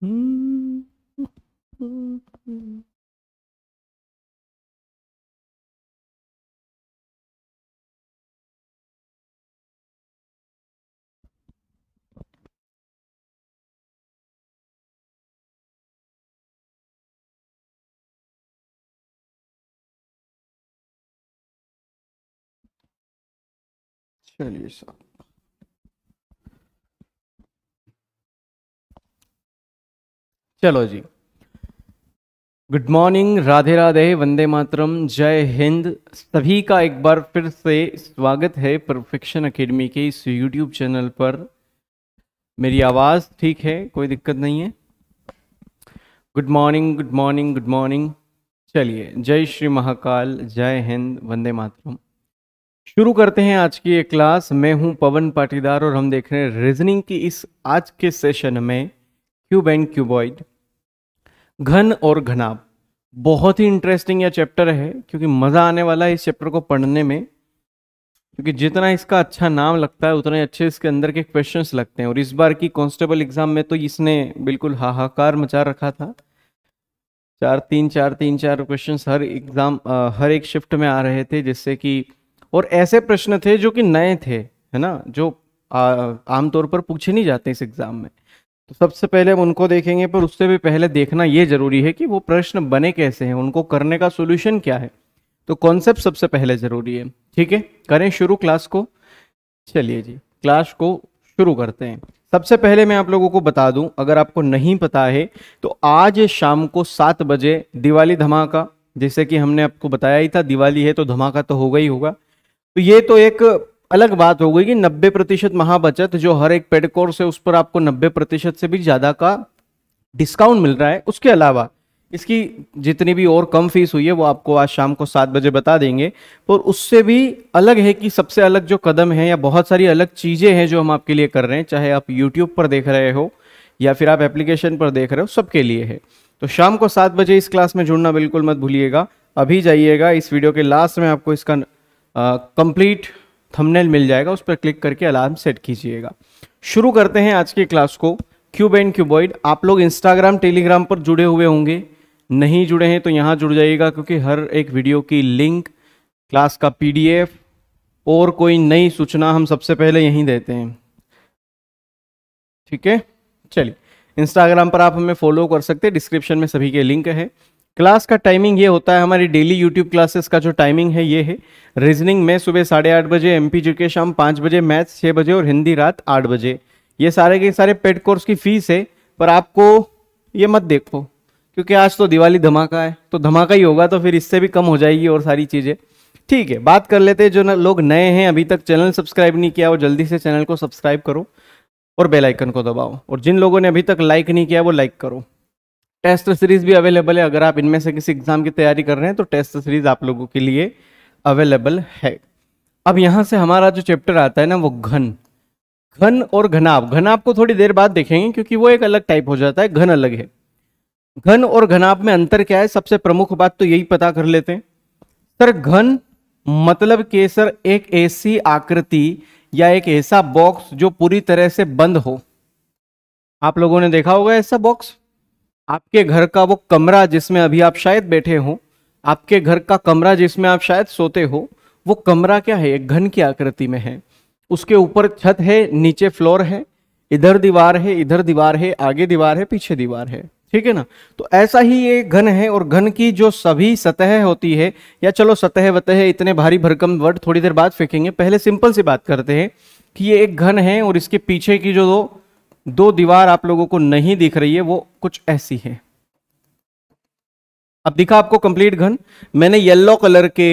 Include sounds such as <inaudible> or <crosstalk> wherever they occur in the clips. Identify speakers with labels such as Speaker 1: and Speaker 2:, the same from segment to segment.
Speaker 1: 嗯嗯嗯嗯。确实。
Speaker 2: चलो जी good morning Radhe Radhe वंदे मातरम जय हिंद सभी का एक बार फिर से स्वागत है परफेक्शन अकेडमी के इस यूट्यूब चैनल पर मेरी आवाज़ ठीक है कोई दिक्कत नहीं है good morning good morning good morning चलिए जय श्री महाकाल जय हिंद वंदे मातरम शुरू करते हैं आज की ये क्लास मैं हूं पवन पाटीदार और हम देख रहे हैं रीजनिंग की इस आज के सेशन में क्यूब एंड क्यूबॉइड घन और घनाभ बहुत ही इंटरेस्टिंग यह चैप्टर है क्योंकि मज़ा आने वाला है इस चैप्टर को पढ़ने में क्योंकि जितना इसका अच्छा नाम लगता है उतने अच्छे इसके अंदर के क्वेश्चंस लगते हैं और इस बार की कांस्टेबल एग्ज़ाम में तो इसने बिल्कुल हाहाकार मचा रखा था चार तीन चार तीन चार क्वेश्चंस हर एग्ज़ाम हर एक शिफ्ट में आ रहे थे जिससे कि और ऐसे प्रश्न थे जो कि नए थे है ना जो आमतौर पर पूछे नहीं जाते इस एग्ज़ाम में तो सबसे पहले हम उनको देखेंगे पर उससे भी पहले देखना ये ज़रूरी है कि वो प्रश्न बने कैसे हैं उनको करने का सोल्यूशन क्या है तो कॉन्सेप्ट सबसे पहले ज़रूरी है ठीक है करें शुरू क्लास को चलिए जी क्लास को शुरू करते हैं सबसे पहले मैं आप लोगों को बता दूं अगर आपको नहीं पता है तो आज शाम को सात बजे दिवाली धमाका जैसे कि हमने आपको बताया ही था दिवाली है तो धमाका तो होगा ही होगा तो ये तो एक अलग बात हो गई कि 90 प्रतिशत महाबचत जो हर एक पेड कोर्स है उस पर आपको 90 प्रतिशत से भी ज़्यादा का डिस्काउंट मिल रहा है उसके अलावा इसकी जितनी भी और कम फीस हुई है वो आपको आज शाम को सात बजे बता देंगे पर उससे भी अलग है कि सबसे अलग जो कदम है या बहुत सारी अलग चीज़ें हैं जो हम आपके लिए कर रहे हैं चाहे आप यूट्यूब पर देख रहे हो या फिर आप एप्लीकेशन पर देख रहे हो सबके लिए है तो शाम को सात बजे इस क्लास में जुड़ना बिल्कुल मत भूलिएगा अभी जाइएगा इस वीडियो के लास्ट में आपको इसका कंप्लीट थंबनेल मिल जाएगा उस पर क्लिक करके अलार्म सेट कीजिएगा शुरू करते हैं आज की क्लास को क्यूब एंड क्यूबॉइड आप लोग इंस्टाग्राम टेलीग्राम पर जुड़े हुए होंगे नहीं जुड़े हैं तो यहाँ जुड़ जाइएगा क्योंकि हर एक वीडियो की लिंक क्लास का पी और कोई नई सूचना हम सबसे पहले यहीं देते हैं ठीक है चलिए इंस्टाग्राम पर आप हमें फॉलो कर सकते हैं डिस्क्रिप्शन में सभी के लिंक है क्लास का टाइमिंग ये होता है हमारी डेली यूट्यूब क्लासेस का जो टाइमिंग है ये है रीजनिंग में सुबह साढ़े आठ बजे एम पी के शाम पाँच बजे मैथ्स छः बजे और हिंदी रात आठ बजे ये सारे के सारे पेड कोर्स की फ़ीस है पर आपको ये मत देखो क्योंकि आज तो दिवाली धमाका है तो धमाका ही होगा तो फिर इससे भी कम हो जाएगी और सारी चीज़ें ठीक है बात कर लेते हैं जो लोग नए हैं अभी तक चैनल सब्सक्राइब नहीं किया वो जल्दी से चैनल को सब्सक्राइब करो और बेल आइकन को दबाओ और जिन लोगों ने अभी तक लाइक नहीं किया वो लाइक करो टेस्ट सीरीज भी अवेलेबल है अगर आप इनमें से किसी एग्जाम की तैयारी कर रहे हैं तो टेस्ट सीरीज आप लोगों के लिए अवेलेबल है अब यहाँ से हमारा जो चैप्टर आता है ना वो घन घन और घनाभ घनाभ को थोड़ी देर बाद देखेंगे क्योंकि वो एक अलग टाइप हो जाता है घन अलग है घन और घनाब में अंतर क्या है सबसे प्रमुख बात तो यही पता कर लेते हैं सर घन मतलब के सर एक ऐसी आकृति या एक ऐसा बॉक्स जो पूरी तरह से बंद हो आप लोगों ने देखा होगा ऐसा बॉक्स आपके घर का वो कमरा जिसमें अभी आप शायद बैठे हो आपके घर का कमरा जिसमें आप शायद सोते हो वो कमरा क्या है एक घन की आकृति में है उसके ऊपर छत है नीचे फ्लोर है इधर दीवार है इधर दीवार है आगे दीवार है पीछे दीवार है ठीक है ना तो ऐसा ही ये घन है और घन की जो सभी सतह होती है या चलो सतह वतह इतने भारी भरकम वर्ड थोड़ी देर बाद फेंकेंगे पहले सिंपल से बात करते हैं कि ये एक घन है और इसके पीछे की जो दो दीवार आप लोगों को नहीं दिख रही है वो कुछ ऐसी है अब दिखा आपको कंप्लीट घन मैंने येलो कलर के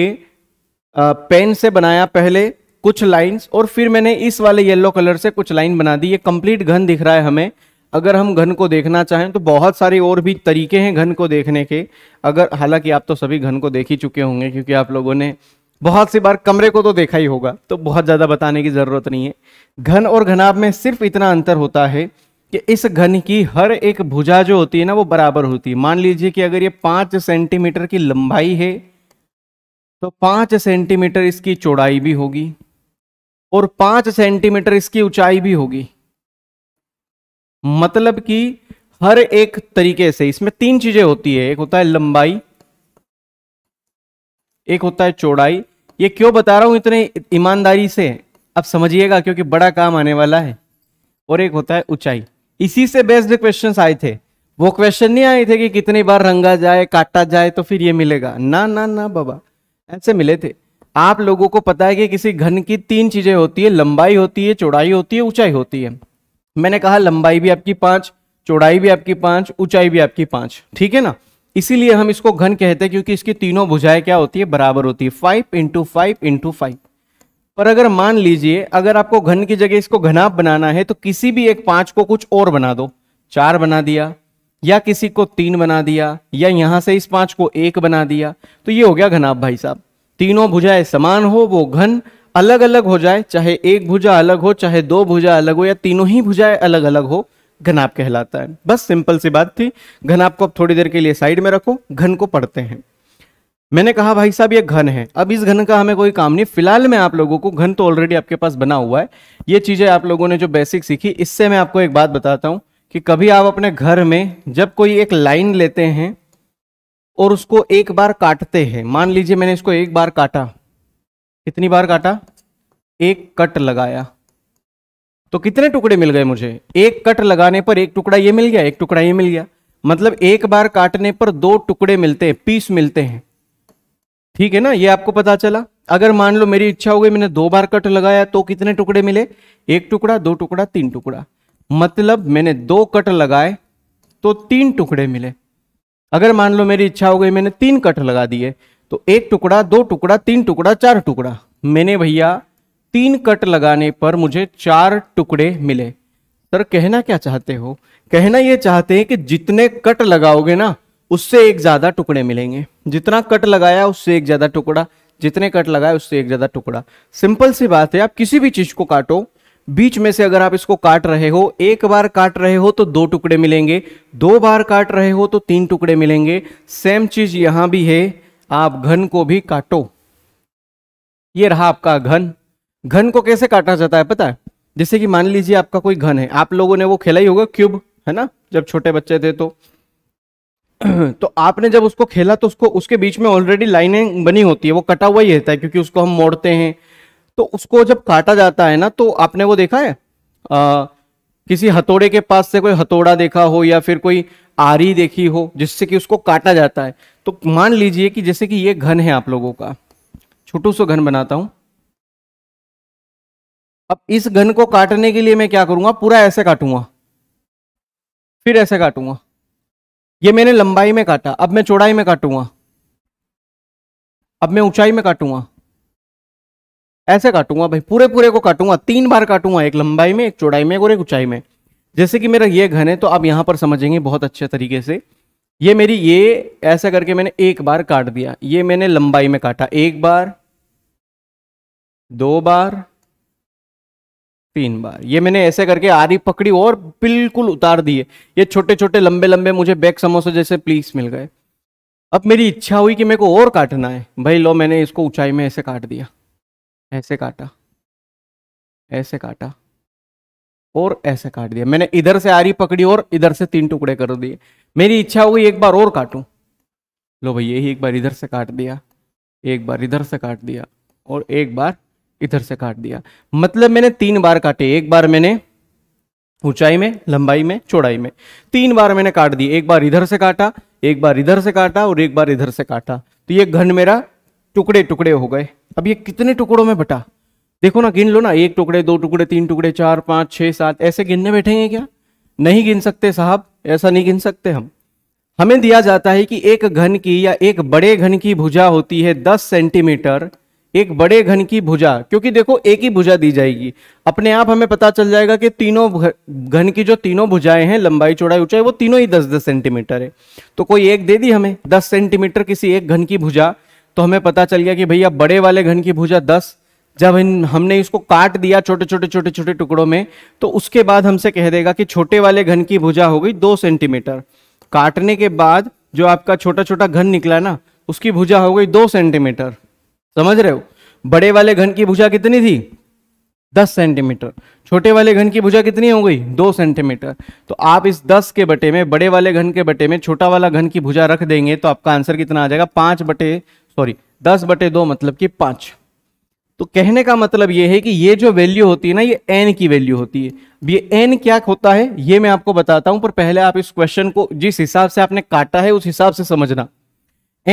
Speaker 2: पेन से बनाया पहले कुछ लाइंस और फिर मैंने इस वाले येलो कलर से कुछ लाइन बना दी ये कंप्लीट घन दिख रहा है हमें अगर हम घन को देखना चाहें तो बहुत सारे और भी तरीके हैं घन को देखने के अगर हालांकि आप तो सभी घन को देख ही चुके होंगे क्योंकि आप लोगों ने बहुत सी बार कमरे को तो देखा ही होगा तो बहुत ज़्यादा बताने की ज़रूरत नहीं है घन और घनाभ में सिर्फ इतना अंतर होता है कि इस घन की हर एक भुजा जो होती है ना वो बराबर होती है मान लीजिए कि अगर ये पांच सेंटीमीटर की लंबाई है तो पांच सेंटीमीटर इसकी चौड़ाई भी होगी और पांच सेंटीमीटर इसकी ऊंचाई भी होगी मतलब कि हर एक तरीके से इसमें तीन चीज़ें होती है एक होता है लंबाई एक होता है चौड़ाई ये क्यों बता रहा हूं इतने ईमानदारी से अब समझिएगा क्योंकि बड़ा काम आने वाला है और एक होता है ऊंचाई इसी से बेस्ड क्वेश्चन आए थे वो क्वेश्चन नहीं आए थे कि कितने बार रंगा जाए काटा जाए तो फिर ये मिलेगा ना ना ना बाबा ऐसे मिले थे आप लोगों को पता है कि किसी घन की तीन चीजें होती है लंबाई होती है चौड़ाई होती है ऊंचाई होती है मैंने कहा लंबाई भी आपकी पांच चौड़ाई भी आपकी पांच ऊंचाई भी आपकी पांच ठीक है ना इसीलिए हम इसको घन कहते हैं क्योंकि इसकी तीनों भुजाएं क्या होती है बराबर होती है five into five into five पर अगर मान लीजिए अगर आपको घन की जगह इसको घनाप बनाना है तो किसी भी एक पांच को कुछ और बना दो चार बना दिया या किसी को तीन बना दिया या यहां से इस पांच को एक बना दिया तो ये हो गया घनाप भाई साहब तीनों भुजाएं समान हो वो घन अलग अलग हो जाए चाहे एक भुजा अलग हो चाहे दो भुजा अलग हो या तीनों ही भुजाएं अलग अलग हो घनाप कहलाता है बस सिंपल सी बात थी घनाप को अब थोड़ी देर के लिए साइड में रखो घन को पढ़ते हैं मैंने कहा भाई साहब ये घन है अब इस घन का हमें कोई काम नहीं फिलहाल मैं आप लोगों को घन तो ऑलरेडी आपके पास बना हुआ है ये चीज़ें आप लोगों ने जो बेसिक सीखी इससे मैं आपको एक बात बताता हूं कि कभी आप अपने घर में जब कोई एक लाइन लेते हैं और उसको एक बार काटते हैं मान लीजिए मैंने इसको एक बार काटा कितनी बार काटा एक कट लगाया तो कितने टुकड़े मिल गए मुझे एक कट लगाने पर एक टुकड़ा ये मिल गया एक टुकड़ा ये मिल गया मतलब एक बार काटने पर दो टुकड़े मिलते हैं पीस मिलते हैं ठीक है ना ये आपको पता चला अगर मान लो मेरी इच्छा हो गई मैंने दो बार कट लगाया तो कितने टुकड़े मिले एक टुकड़ा दो टुकड़ा तीन टुकड़ा मतलब मैंने दो कट लगाए तो तीन टुकड़े मिले अगर मान लो मेरी इच्छा हो गई मैंने तीन कट लगा दिए तो एक टुकड़ा दो टुकड़ा तीन टुकड़ा चार टुकड़ा मैंने भैया तीन कट लगाने पर मुझे चार टुकड़े मिले सर कहना क्या चाहते हो कहना यह चाहते हैं कि जितने कट लगाओगे ना उससे एक ज़्यादा टुकड़े मिलेंगे जितना कट लगाया उससे एक ज़्यादा टुकड़ा जितने कट लगाए उससे एक ज़्यादा टुकड़ा सिंपल सी बात है आप किसी भी चीज़ को काटो बीच में से अगर आप इसको काट रहे हो एक बार काट रहे हो तो दो टुकड़े मिलेंगे दो बार काट रहे हो तो तीन टुकड़े मिलेंगे सेम चीज़ यहां भी है आप घन को भी काटो ये रहा आपका घन घन को कैसे काटा जाता है पता है जैसे कि मान लीजिए आपका कोई घन है आप लोगों ने वो खेला ही होगा क्यूब है ना जब छोटे बच्चे थे तो <clears throat> तो आपने जब उसको खेला तो उसको उसके बीच में ऑलरेडी लाइनें बनी होती है वो कटा हुआ ही रहता है क्योंकि उसको हम मोड़ते हैं तो उसको जब काटा जाता है ना तो आपने वो देखा है आ, किसी हथौड़े के पास से कोई हथौड़ा देखा हो या फिर कोई आरी देखी हो जिससे कि उसको काटा जाता है तो मान लीजिए कि जैसे कि ये घन है आप लोगों का छोटू सो घन बनाता हूं अब इस घन को काटने के लिए मैं क्या करूंगा पूरा ऐसे काटूंगा फिर ऐसे काटूंगा ये मैंने लंबाई में काटा अब मैं चौड़ाई में काटूंगा अब मैं ऊंचाई में काटूंगा ऐसे काटूंगा भाई पूरे पूरे को काटूंगा तीन बार काटूंगा एक लंबाई में एक चौड़ाई में और एक ऊंचाई में जैसे कि मेरा ये घन है तो आप यहां पर समझेंगे बहुत अच्छे तरीके से ये मेरी ये ऐसा करके मैंने एक बार काट दिया ये मैंने लंबाई में काटा एक बार दो बार तीन बार ये मैंने ऐसे करके आरी पकड़ी और बिल्कुल उतार दिए ये छोटे छोटे लंबे लंबे मुझे बैग समोसे जैसे प्लीस मिल गए अब मेरी इच्छा हुई कि मेरे को और काटना है भाई लो मैंने इसको ऊंचाई में ऐसे काट दिया ऐसे काटा ऐसे काटा और ऐसे काट दिया मैंने इधर से आरी पकड़ी और इधर से तीन टुकड़े कर दिए मेरी इच्छा हुई एक बार और काटूं लो भाई यही एक बार इधर से काट दिया एक बार इधर से काट दिया और एक बार इधर से काट दिया मतलब मैंने तीन बार काटे एक बार मैंने ऊंचाई में लंबाई में चौड़ाई में तीन बार मैंने काट दी एक बार इधर से काटा एक बार इधर से काटा और एक बार इधर से काटा तो ये घन मेरा टुकड़े टुकड़े हो गए अब ये कितने टुकड़ों में बटा देखो ना गिन लो ना एक टुकड़े दो टुकड़े तीन टुकड़े चार पांच छह सात ऐसे गिनने बैठेंगे क्या नहीं गिन सकते साहब ऐसा नहीं गिन सकते हम हमें दिया जाता है कि एक घन की या एक बड़े घन की भुजा होती है दस सेंटीमीटर एक बड़े घन की भुजा क्योंकि देखो एक ही भुजा दी जाएगी अपने आप हमें पता चल जाएगा कि तीनों घन की जो तीनों भुजाएं हैं लंबाई चौड़ाई ऊंचाई वो तीनों ही दस दस सेंटीमीटर है तो कोई एक दे दी हमें दस सेंटीमीटर किसी एक घन की भुजा तो हमें पता चल गया कि भैया बड़े वाले घन की भुजा दस जब इन हमने इसको काट दिया छोटे छोटे छोटे छोटे टुकड़ों में तो उसके बाद हमसे कह देगा कि छोटे वाले घन की भुजा हो गई दो सेंटीमीटर काटने के बाद जो आपका छोटा छोटा घन निकला ना उसकी भुजा हो गई दो सेंटीमीटर समझ रहे हो बड़े वाले घन की भुजा कितनी थी दस सेंटीमीटर छोटे वाले घन की भुजा कितनी हो गई दो सेंटीमीटर तो आप इस दस के बटे में बड़े वाले घन के बटे में छोटा वाला घन की भुजा रख देंगे तो आपका आंसर कितना आ जाएगा पांच बटे सॉरी दस बटे दो मतलब कि पांच तो कहने का मतलब यह है कि ये जो वैल्यू होती है ना ये एन की वैल्यू होती है अब ये एन क्या होता है ये मैं आपको बताता हूं पर पहले आप इस क्वेश्चन को जिस हिसाब से आपने काटा है उस हिसाब से समझना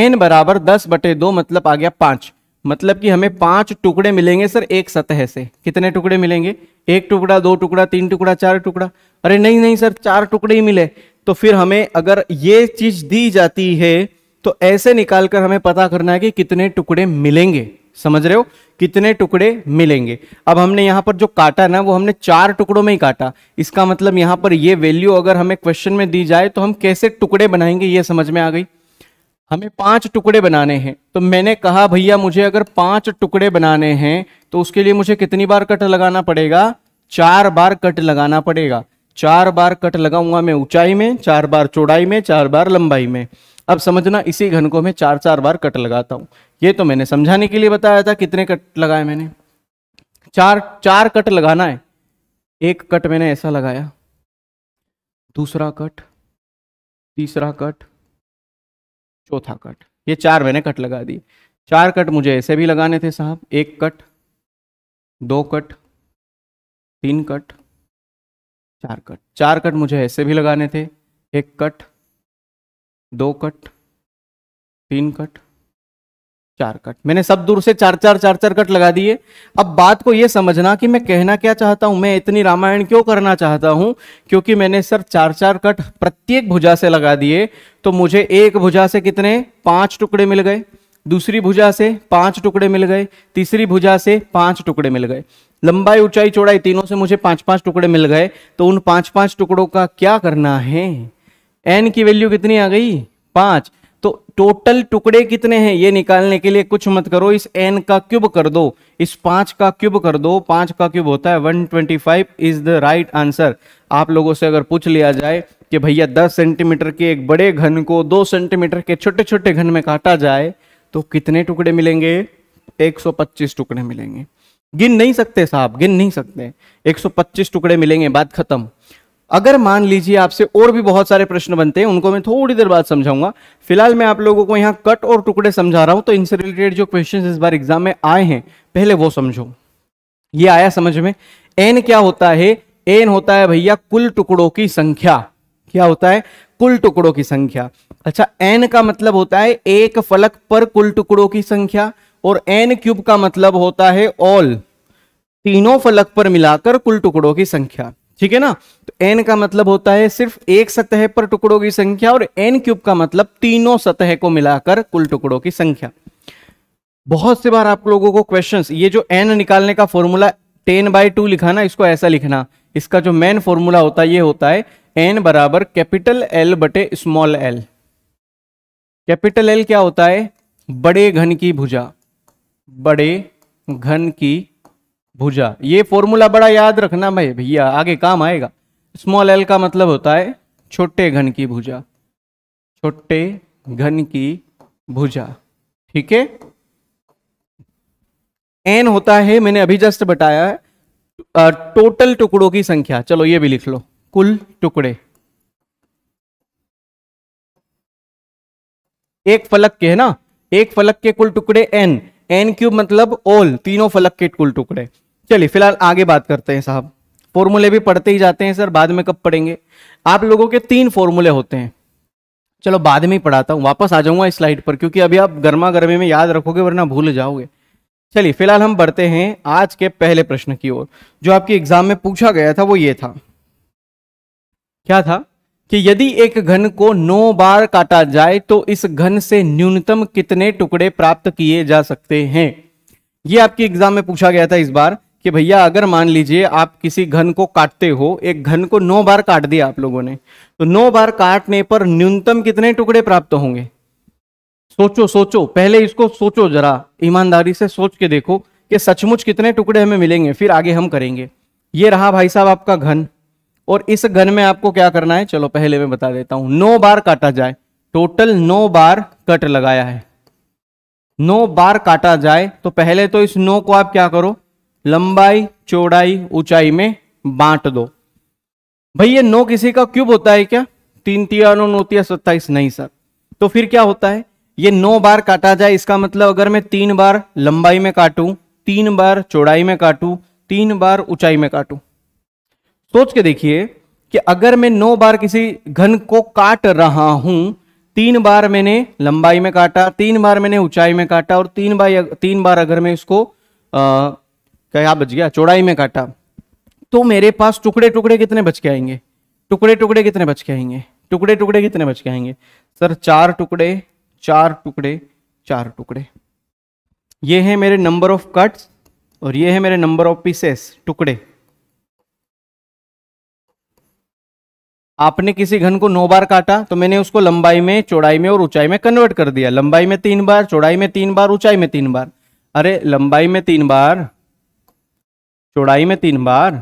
Speaker 2: एन बराबर दस बटे दो मतलब आ गया पांच मतलब कि हमें पांच टुकड़े मिलेंगे सर एक सतह से कितने टुकड़े मिलेंगे एक टुकड़ा दो टुकड़ा तीन टुकड़ा चार टुकड़ा अरे नहीं नहीं सर चार टुकड़े ही मिले तो फिर हमें अगर ये चीज दी जाती है तो ऐसे निकाल कर हमें पता करना है कि कितने टुकड़े मिलेंगे समझ रहे हो कितने टुकड़े मिलेंगे अब हमने यहाँ पर जो काटा ना वो हमने चार टुकड़ों में ही काटा इसका मतलब यहाँ पर ये वैल्यू अगर हमें क्वेश्चन में दी जाए तो हम कैसे टुकड़े बनाएंगे ये समझ में आ गई हमें पांच टुकड़े बनाने हैं तो मैंने कहा भैया मुझे अगर पांच टुकड़े बनाने हैं तो उसके लिए मुझे कितनी बार कट लगाना पड़ेगा चार बार कट लगाना पड़ेगा चार बार कट लगाऊंगा मैं ऊंचाई में चार बार चौड़ाई में चार बार लंबाई में अब समझना इसी घन को मैं चार चार बार कट लगाता हूं ये तो मैंने समझाने के लिए बताया था कितने कट लगाए मैंने चार चार कट लगाना है एक कट मैंने ऐसा लगाया दूसरा कट तीसरा कट चौथा कट ये चार मैंने कट लगा दिए चार कट मुझे ऐसे भी लगाने थे साहब एक कट दो कट तीन कट चार कट चार कट मुझे ऐसे भी लगाने थे एक कट दो कट तीन कट चार कट मैंने सब दूर से चार चार चार चार कट लगा दिए अब बात को यह समझना कि मैं कहना क्या चाहता हूं मैं इतनी रामायण क्यों करना चाहता हूं क्योंकि मैंने सर चार चार कट प्रत्येक भुजा से लगा दिए तो मुझे एक भुजा से कितने पांच टुकड़े मिल गए दूसरी भुजा से पांच टुकड़े मिल गए तीसरी भुजा से पांच टुकड़े मिल गए लंबाई ऊंचाई चौड़ाई तीनों से मुझे पांच पांच टुकड़े मिल गए तो उन पांच पांच टुकड़ों का क्या करना है एन की वैल्यू कितनी आ गई पांच तो टोटल टुकड़े कितने हैं ये निकालने के लिए कुछ मत करो इस एन का क्यूब कर दो इस पांच का क्यूब कर दो पांच का क्यूब होता है 125 इज द राइट आंसर आप लोगों से अगर पूछ लिया जाए कि भैया 10 सेंटीमीटर के एक बड़े घन को 2 सेंटीमीटर के छोटे छोटे घन में काटा जाए तो कितने टुकड़े मिलेंगे 125 टुकड़े मिलेंगे गिन नहीं सकते साहब गिन नहीं सकते पच्चीस टुकड़े मिलेंगे बात खत्म अगर मान लीजिए आपसे और भी बहुत सारे प्रश्न बनते हैं उनको मैं थोड़ी देर बाद समझाऊंगा फिलहाल मैं आप लोगों को यहाँ कट और टुकड़े समझा रहा हूं तो इनसे रिलेटेड जो क्वेश्चन इस बार एग्जाम में आए हैं पहले वो समझो ये आया समझ में एन क्या होता है एन होता है भैया कुल टुकड़ों की संख्या क्या होता है कुल टुकड़ों की संख्या अच्छा एन का मतलब होता है एक फलक पर कुल टुकड़ों की संख्या और एन क्यूब का मतलब होता है ऑल तीनों फलक पर मिलाकर कुल टुकड़ों की संख्या ठीक है ना तो एन का मतलब होता है सिर्फ एक सतह पर टुकड़ों की संख्या और एन क्यूब का मतलब तीनों सतह को मिलाकर कुल टुकड़ों की संख्या बहुत से बार आप लोगों को क्वेश्चंस ये जो एन निकालने का फॉर्मूला टेन बाई टू लिखा ना इसको ऐसा लिखना इसका जो मेन फॉर्मूला होता है ये होता है एन बराबर कैपिटल एल बटे स्मॉल एल कैपिटल एल क्या होता है बड़े घन की भुजा बड़े घन की भुजा ये फॉर्मूला बड़ा याद रखना भाई भैया आगे काम आएगा स्मॉल एल का मतलब होता है छोटे घन की भुजा छोटे घन की भुजा ठीक है एन होता है मैंने अभी जस्ट बताया टोटल टुकड़ों की संख्या चलो ये भी लिख लो कुल टुकड़े एक फलक के है ना एक फलक के कुल टुकड़े एन एन क्यूब मतलब ऑल तीनों फलक के कुल टुकड़े चलिए फिलहाल आगे बात करते हैं साहब फॉर्मूले भी पढ़ते ही जाते हैं सर बाद में कब पढ़ेंगे आप लोगों के तीन फॉर्मूले होते हैं चलो बाद में ही पढ़ाता हूँ वापस आ जाऊँगा इस स्लाइड पर क्योंकि अभी आप गर्मा गर्मी में याद रखोगे वरना भूल जाओगे चलिए फिलहाल हम बढ़ते हैं आज के पहले प्रश्न की ओर जो आपके एग्जाम में पूछा गया था वो ये था क्या था कि यदि एक घन को नौ बार काटा जाए तो इस घन से न्यूनतम कितने टुकड़े प्राप्त किए जा सकते हैं ये आपके एग्जाम में पूछा गया था इस बार कि भैया अगर मान लीजिए आप किसी घन को काटते हो एक घन को नौ बार काट दिया आप लोगों ने तो नौ बार काटने पर न्यूनतम कितने टुकड़े प्राप्त होंगे सोचो सोचो पहले इसको सोचो जरा ईमानदारी से सोच के देखो कि सचमुच कितने टुकड़े हमें मिलेंगे फिर आगे हम करेंगे ये रहा भाई साहब आपका घन और इस घन में आपको क्या करना है चलो पहले मैं बता देता हूं नौ बार काटा जाए टोटल नौ बार कट लगाया है नौ बार काटा जाए तो पहले तो इस नौ को आप क्या करो लंबाई चौड़ाई ऊंचाई में बांट दो भाई ये नौ किसी का क्यूब होता है क्या तीन तिया नौ नौ तिया सत्ताईस नहीं सर तो फिर क्या होता है ये नौ बार काटा जाए इसका मतलब अगर मैं तीन बार लंबाई में काटूं तीन बार चौड़ाई में काटूं तीन बार ऊंचाई में काटूं सोच के देखिए कि अगर मैं नौ बार किसी घन को काट रहा हूं तीन बार मैंने लंबाई में काटा तीन बार मैंने ऊंचाई में काटा और तीन बार तीन बार अगर मैं इसको क्या हाँ, बच गया चौड़ाई में काटा तो मेरे पास टुकड़े टुकड़े कितने बच के आएंगे टुकड़े टुकड़े कितने बच के आएंगे टुकड़े टुकड़े कितने बच के आएंगे सर चार टुकड़े चार टुकड़े चार टुकड़े ये है मेरे नंबर ऑफ कट्स और ये है मेरे नंबर ऑफ पीसेस टुकड़े आपने किसी घन को नौ बार काटा तो मैंने उसको लंबाई में चौड़ाई में और ऊंचाई में कन्वर्ट कर दिया लंबाई में तीन बार चौड़ाई में तीन बार ऊंचाई में तीन बार अरे लंबाई में तीन बार चौड़ाई में तीन बार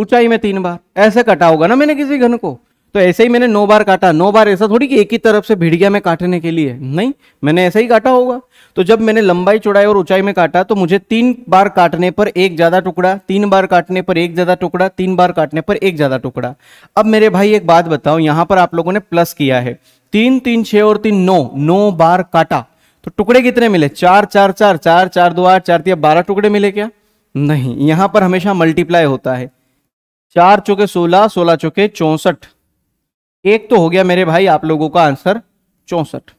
Speaker 2: ऊंचाई में तीन बार ऐसे काटा होगा ना मैंने किसी घन को तो ऐसे ही मैंने नौ बार काटा नौ बार ऐसा थोड़ी कि एक ही तरफ से भिड़ गया मैं काटने के लिए नहीं मैंने ऐसा ही काटा होगा तो जब मैंने लंबाई चौड़ाई और ऊंचाई में काटा तो मुझे तीन बार काटने पर एक ज्यादा टुकड़ा तीन बार काटने पर एक ज्यादा टुकड़ा तीन बार काटने पर एक ज्यादा टुकड़ा अब मेरे भाई एक बात बताओ यहां पर आप लोगों ने प्लस किया है तीन तीन छह और तीन नौ नौ बार काटा तो टुकड़े कितने मिले चार चार चार चार चार दो आठ चार तीन बारह टुकड़े मिले क्या नहीं यहां पर हमेशा मल्टीप्लाई होता है चार चौके सोलह सोलह चौके चौसठ एक तो हो गया मेरे भाई आप लोगों का आंसर चौसठ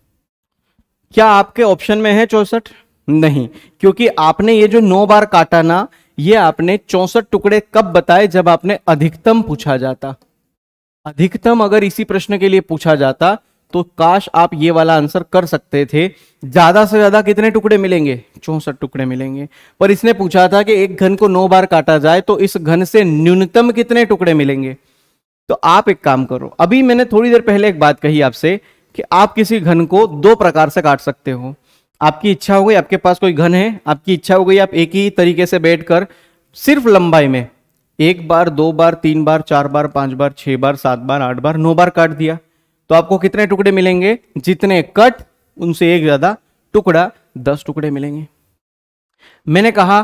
Speaker 2: क्या आपके ऑप्शन में है चौसठ नहीं क्योंकि आपने ये जो नौ बार काटा ना ये आपने चौसठ टुकड़े कब बताए जब आपने अधिकतम पूछा जाता अधिकतम अगर इसी प्रश्न के लिए पूछा जाता तो काश आप ये वाला आंसर कर सकते थे ज़्यादा से ज़्यादा कितने टुकड़े मिलेंगे चौसठ टुकड़े मिलेंगे पर इसने पूछा था कि एक घन को नौ बार काटा जाए तो इस घन से न्यूनतम कितने टुकड़े मिलेंगे तो आप एक काम करो अभी मैंने थोड़ी देर पहले एक बात कही आपसे कि आप किसी घन को दो प्रकार से काट सकते हो आपकी इच्छा हो गई आपके पास कोई घन है आपकी इच्छा हो गई आप एक ही तरीके से बैठ सिर्फ लंबाई में एक बार दो बार तीन बार चार बार पांच बार छह बार सात बार आठ बार नौ बार काट दिया तो आपको कितने टुकड़े मिलेंगे जितने कट उनसे एक ज़्यादा टुकड़ा दस टुकड़े मिलेंगे मैंने कहा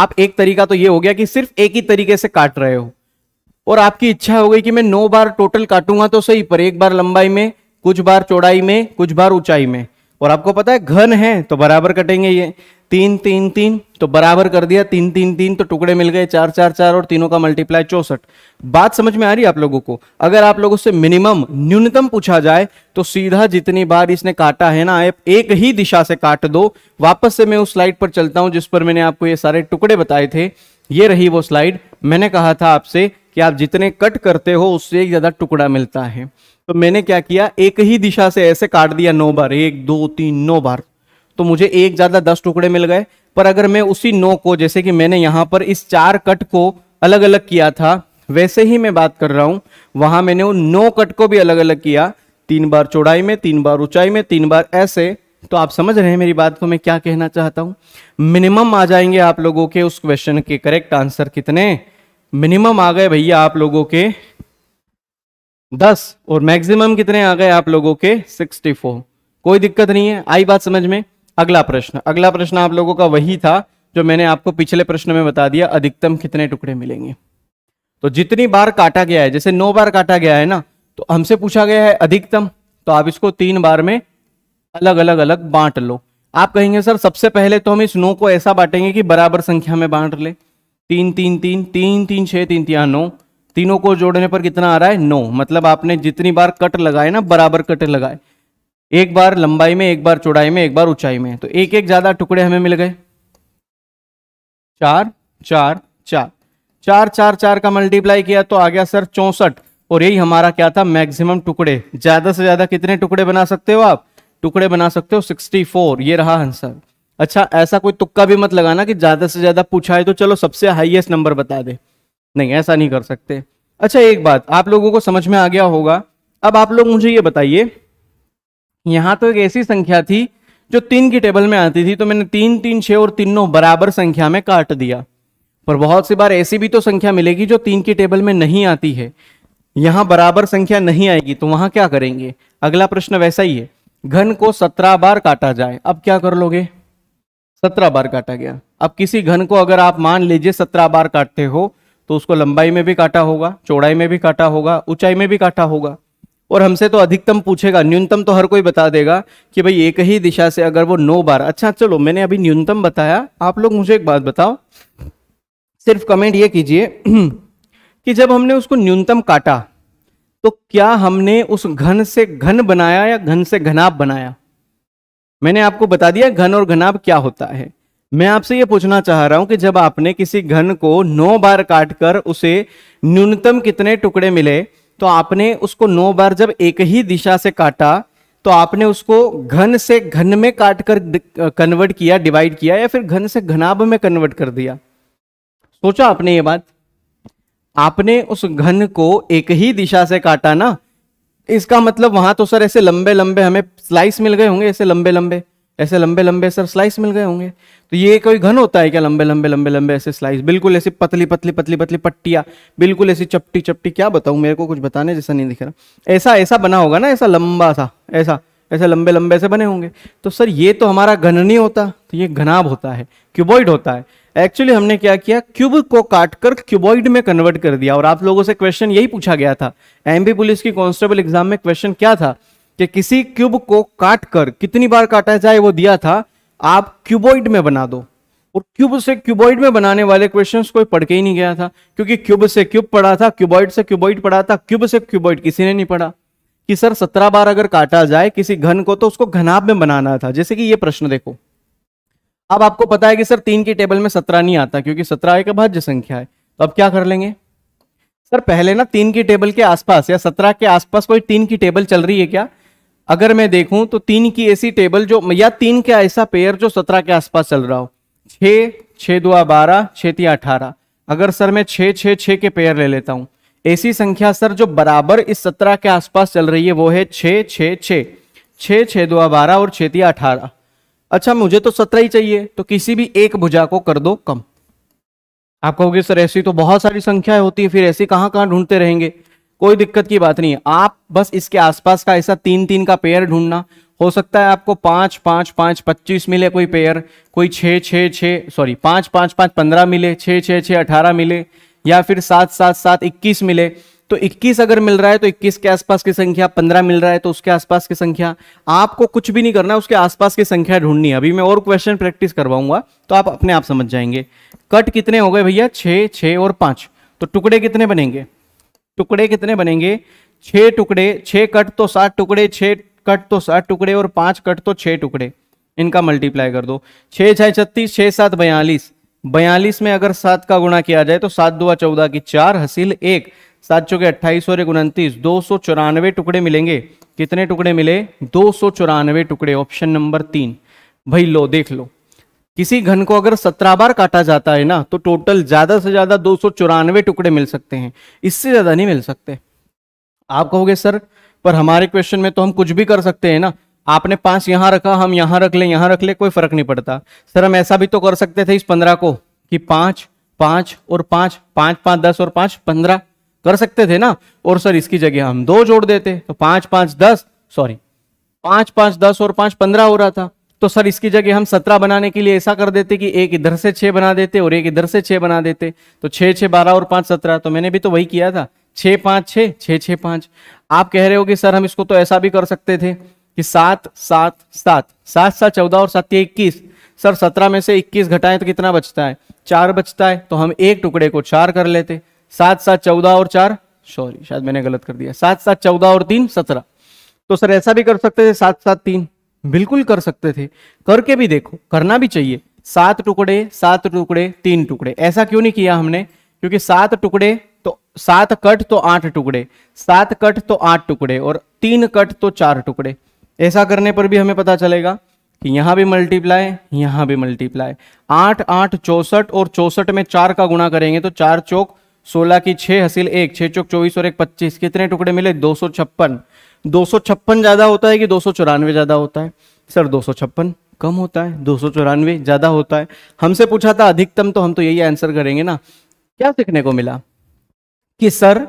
Speaker 2: आप एक तरीका तो ये हो गया कि सिर्फ एक ही तरीके से काट रहे हो और आपकी इच्छा हो गई कि मैं नौ बार टोटल काटूंगा तो सही पर एक बार लंबाई में कुछ बार चौड़ाई में कुछ बार ऊंचाई में और आपको पता है घन है तो बराबर कटेंगे ये तीन तीन तीन तो बराबर कर दिया तीन तीन तीन तो टुकड़े मिल गए चार चार चार और तीनों का मल्टीप्लाई चौसठ बात समझ में आ रही है आप लोगों को अगर आप लोगों से मिनिमम न्यूनतम पूछा जाए तो सीधा जितनी बार इसने काटा है ना एक ही दिशा से काट दो वापस से मैं उस स्लाइड पर चलता हूं जिस पर मैंने आपको ये सारे टुकड़े बताए थे ये रही वो स्लाइड मैंने कहा था आपसे कि आप जितने कट करते हो उससे एक ज़्यादा टुकड़ा मिलता है तो मैंने क्या किया एक ही दिशा से ऐसे काट दिया नौ बार एक दो तीन नौ बार तो मुझे एक ज़्यादा दस टुकड़े मिल गए पर अगर मैं उसी नौ को जैसे कि मैंने यहां पर इस चार कट को अलग अलग किया था वैसे ही मैं बात कर रहा हूं वहां मैंने उन नौ कट को भी अलग अलग किया तीन बार चौड़ाई में तीन बार ऊंचाई में तीन बार ऐसे तो आप समझ रहे हैं मेरी बात को मैं क्या कहना चाहता हूं मिनिमम आ जाएंगे आप लोगों के उस क्वेश्चन के करेक्ट आंसर कितने मिनिमम आ गए भैया आप लोगों के दस और मैक्सिमम कितने आ गए आप लोगों के सिक्सटी फोर कोई दिक्कत नहीं है आई बात समझ में अगला प्रश्न अगला प्रश्न आप लोगों का वही था जो मैंने आपको पिछले प्रश्न में बता दिया अधिकतम कितने टुकड़े मिलेंगे तो जितनी बार काटा गया है जैसे नौ बार काटा गया है ना तो हमसे पूछा गया है अधिकतम तो आप इसको तीन बार में अलग अलग अलग बांट लो आप कहेंगे सर सबसे पहले तो हम इस नौ को ऐसा बांटेंगे कि बराबर संख्या में बांट ले तीन तीन तीन तीन तीन छः तीन तीन नौ तीनों को जोड़ने पर कितना आ रहा है नौ मतलब आपने जितनी बार कट लगाए ना बराबर कट लगाए एक बार लंबाई में एक बार चौड़ाई में एक बार ऊंचाई में तो एक एक ज्यादा टुकड़े हमें मिल गए चार चार चार चार चार चार का मल्टीप्लाई किया तो आ गया सर चौसठ और यही हमारा क्या था मैक्सिमम टुकड़े ज्यादा से ज्यादा कितने टुकड़े बना सकते हो आप टुकड़े बना सकते हो 64 ये रहा आंसर अच्छा ऐसा कोई तुक्का भी मत लगाना कि ज्यादा से ज्यादा पूछा है तो चलो सबसे हाईएस्ट नंबर बता दें नहीं ऐसा नहीं कर सकते अच्छा एक बात आप लोगों को समझ में आ गया होगा अब आप लोग मुझे ये बताइए यहाँ तो एक ऐसी संख्या थी जो तीन की टेबल में आती थी तो मैंने तीन तीन छः और तीन नौ बराबर संख्या में काट दिया पर बहुत सी बार ऐसी भी तो संख्या मिलेगी जो तीन की टेबल में नहीं आती है यहाँ बराबर संख्या नहीं आएगी तो वहाँ क्या करेंगे अगला प्रश्न वैसा ही है घन को सत्रह बार काटा जाए अब क्या कर लोगे सत्रह बार काटा गया अब किसी घन को अगर आप मान लीजिए सत्रह बार काटते हो तो उसको लंबाई में भी काटा होगा चौड़ाई में भी काटा होगा ऊंचाई में भी काटा होगा और हमसे तो अधिकतम पूछेगा न्यूनतम तो हर कोई बता देगा कि भाई एक ही दिशा से अगर वो नो बार अच्छा चलो मैंने अभी न्यूनतम बताया आप लोग मुझे एक बात बताओ सिर्फ कमेंट ये कीजिए <clears throat> कि जब हमने उसको न्यूनतम काटा तो क्या हमने उस घन से घन बनाया या घन से घनाभ बनाया मैंने आपको बता दिया घन और घनाभ क्या होता है मैं आपसे ये पूछना चाह रहा हूं कि जब आपने किसी घन को नौ बार काटकर उसे न्यूनतम कितने टुकड़े मिले तो आपने उसको नौ बार जब एक ही दिशा से काटा तो आपने उसको घन से घन में काट कर कन्वर्ट किया डिवाइड किया या फिर घन से घनाभ में कन्वर्ट कर दिया सोचा आपने ये बात आपने उस घन को एक ही दिशा से काटा ना इसका मतलब वहां तो सर ऐसे लंबे लंबे हमें स्लाइस मिल गए होंगे ऐसे लंबे लंबे ऐसे लंबे लंबे सर स्लाइस मिल गए होंगे तो ये कोई घन होता है क्या लंबे लंबे लंबे लंबे ऐसे स्लाइस बिल्कुल ऐसी पतली पतली पतली पतली पट्टिया बिल्कुल ऐसी चपटी चपटी क्या बताऊं मेरे को कुछ बताने जैसा नहीं दिख रहा ऐसा ऐसा बना होगा ना ऐसा लंबा सा ऐसा ऐसे लंबे लंबे ऐसे बने होंगे तो सर ये तो हमारा घन नहीं होता तो ये घनाब होता है क्यूबॉइड होता है एक्चुअली हमने क्या किया क्यूब को काट कर क्यूबॉइड में कन्वर्ट कर दिया और आप लोगों से क्वेश्चन यही पूछा गया था एमबी पुलिस की कांस्टेबल एग्जाम में क्वेश्चन क्या था कि किसी क्यूब को काट कर कितनी बार काटा जाए वो दिया था आप क्यूबॉइड में बना दो और क्यूब से क्यूबॉइड में बनाने वाले क्वेश्चंस कोई पढ़ के ही नहीं गया था क्योंकि क्यूब से क्यूब पढ़ा था क्यूबॉइड से क्यूबॉइड पढ़ा था क्यूब से क्यूबॉइड किसी ने नहीं पढ़ा कि सर सत्रह बार अगर काटा जाए किसी घन को तो उसको घनाभ में बनाना था जैसे कि ये प्रश्न देखो अब आपको पता है कि सर तीन की टेबल में सत्रह नहीं आता क्योंकि सत्रह एक भाज्य संख्या है तो अब क्या कर लेंगे सर पहले ना तीन की टेबल के आसपास या सत्रह के आसपास कोई तीन की टेबल चल रही है क्या अगर मैं देखूं तो तीन की ऐसी टेबल जो या तीन का ऐसा पेयर जो सत्रह के आसपास चल रहा हो छ छः दुआ बारह छः तिया अठारह अगर सर मैं छह छः छः के पेयर ले लेता हूं ऐसी संख्या सर जो बराबर इस सत्रह के आसपास चल रही है वो है छ छ छ छ छः दुआ बारह और छेती तिया अठारह अच्छा मुझे तो सत्रह ही चाहिए तो किसी भी एक भुजा को कर दो कम आप कहोगे सर ऐसी तो बहुत सारी संख्याएं होती है फिर ऐसी कहां कहाँ ढूंढते रहेंगे कोई दिक्कत की बात नहीं है आप बस इसके आसपास का ऐसा तीन तीन का पेयर ढूंढना हो सकता है आपको पांच पांच पांच पच्चीस मिले कोई पेयर कोई छः छः छः सॉरी पांच पांच पांच पंद्रह मिले छे छः छः अठारह मिले या फिर सात सात सात इक्कीस मिले तो 21 अगर मिल रहा है तो 21 के आसपास की संख्या 15 मिल रहा है तो उसके आसपास की संख्या आपको कुछ भी नहीं करना है उसके आसपास की संख्या ढूंढनी है अभी मैं और क्वेश्चन प्रैक्टिस करवाऊंगा तो आप अपने आप समझ जाएंगे कट कितने हो गए भैया छः छः और पाँच तो टुकड़े कितने बनेंगे टुकड़े कितने बनेंगे छह टुकड़े छह कट तो सात टुकड़े छह कट तो सात टुकड़े और पांच कट तो छह टुकड़े इनका मल्टीप्लाई कर दो छह छह छत्तीस छह सात बयालीस बयालीस में अगर सात का गुणा किया जाए तो सात दुआ चौदह की चार हसील एक सात चौके अट्ठाईस और एक उनतीस दो सौ चौरानवे टुकड़े मिलेंगे कितने टुकड़े मिले दो सौ चौरानवे टुकड़े ऑप्शन नंबर तीन भाई लो देख लो किसी घन को अगर सत्रह बार काटा जाता है ना तो टोटल ज्यादा से ज्यादा दो टुकड़े मिल सकते हैं इससे ज्यादा नहीं मिल सकते आप कहोगे सर पर हमारे क्वेश्चन में तो हम कुछ भी कर सकते हैं ना आपने पांच यहाँ रखा हम यहां रख ले यहां रख ले कोई फर्क नहीं पड़ता सर हम ऐसा भी तो कर सकते थे इस पंद्रह को कि पांच पांच और पांच पांच पांच दस और पांच पंद्रह कर सकते थे ना और सर इसकी जगह हम दो जोड़ देते तो पांच पांच दस सॉरी पांच पांच दस और पांच पंद्रह हो रहा था तो सर इसकी जगह हम सत्रह बनाने के लिए ऐसा कर देते कि एक इधर से छः बना देते और एक इधर से छः बना देते तो छः छः बारह और पाँच सत्रह तो मैंने भी तो वही किया था छः पाँच छः छः छः पाँच आप कह रहे हो कि सर हम इसको तो ऐसा भी कर सकते थे कि सात सात सात सात सात चौदह और सात इक्कीस सर सत्रह में से इक्कीस घटाएं तो कितना बचता है चार बचता है तो हम एक टुकड़े को चार कर लेते सात सात चौदह और चार सॉरी शायद मैंने गलत कर दिया सात सात चौदह और तीन सत्रह तो सर ऐसा भी कर सकते थे सात सात तीन बिल्कुल कर सकते थे करके भी देखो करना भी चाहिए सात टुकड़े सात टुकड़े तीन टुकड़े ऐसा क्यों नहीं किया हमने क्योंकि सात टुकड़े तो सात कट तो आठ टुकड़े सात कट तो आठ टुकड़े और तीन कट तो चार टुकड़े ऐसा करने पर भी हमें पता चलेगा कि यहां भी मल्टीप्लाई यहां भी मल्टीप्लाई आठ आठ चौसठ और चौसठ में चार का गुणा करेंगे तो चार चौक सोलह की छह हसील एक छह चौक चौबीस और एक पच्चीस कितने टुकड़े मिले दो सौ छप्पन दो ज्यादा होता है कि दो ज्यादा होता है सर दो कम होता है दो ज्यादा होता है हमसे पूछा था अधिकतम तो हम तो यही आंसर करेंगे ना क्या सीखने को मिला कि सर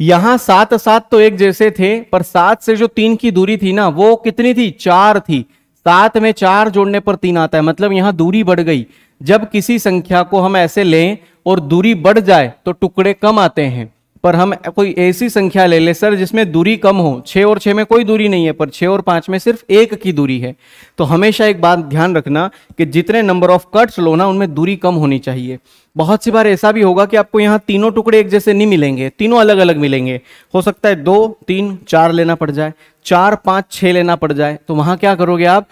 Speaker 2: यहां सात सात तो एक जैसे थे पर सात से जो तीन की दूरी थी ना वो कितनी थी चार थी सात में चार जोड़ने पर तीन आता है मतलब यहां दूरी बढ़ गई जब किसी संख्या को हम ऐसे लें और दूरी बढ़ जाए तो टुकड़े कम आते हैं पर हम कोई ऐसी संख्या ले ले सर जिसमें दूरी कम हो छः और छः में कोई दूरी नहीं है पर छः और पाँच में सिर्फ एक की दूरी है तो हमेशा एक बात ध्यान रखना कि जितने नंबर ऑफ कट्स लो ना उनमें दूरी कम होनी चाहिए बहुत सी बार ऐसा भी होगा कि आपको यहाँ तीनों टुकड़े एक जैसे नहीं मिलेंगे तीनों अलग अलग मिलेंगे हो सकता है दो तीन चार लेना पड़ जाए चार पाँच छः लेना पड़ जाए तो वहाँ क्या करोगे आप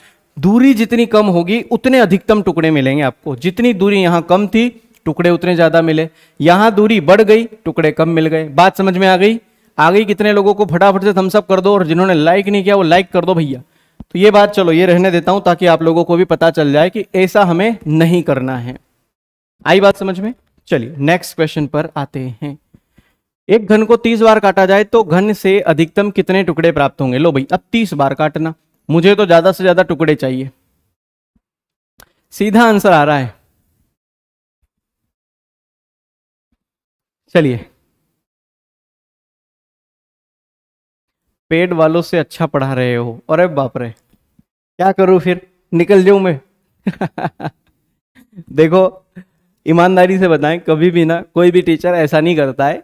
Speaker 2: दूरी जितनी कम होगी उतने अधिकतम टुकड़े मिलेंगे आपको जितनी दूरी यहाँ कम थी टुकड़े उतने ज्यादा मिले यहां दूरी बढ़ गई टुकड़े कम मिल गए बात समझ में आ गई आ गई कितने लोगों को फटाफट से थम्सअप कर दो और जिन्होंने लाइक नहीं किया वो लाइक कर दो भैया तो ये बात चलो ये रहने देता हूं ताकि आप लोगों को भी पता चल जाए कि ऐसा हमें नहीं करना है आई बात समझ में चलिए नेक्स्ट क्वेश्चन पर आते हैं एक घन को तीस बार काटा जाए तो घन से अधिकतम कितने टुकड़े प्राप्त होंगे लो भाई अब तीस बार काटना मुझे तो ज्यादा से ज्यादा टुकड़े चाहिए सीधा आंसर आ रहा है चलिए पेड वालों से अच्छा पढ़ा रहे हो अरे बाप रे क्या करूँ फिर निकल जाऊं मैं <laughs> देखो ईमानदारी से बताएं कभी भी ना कोई भी टीचर ऐसा नहीं करता है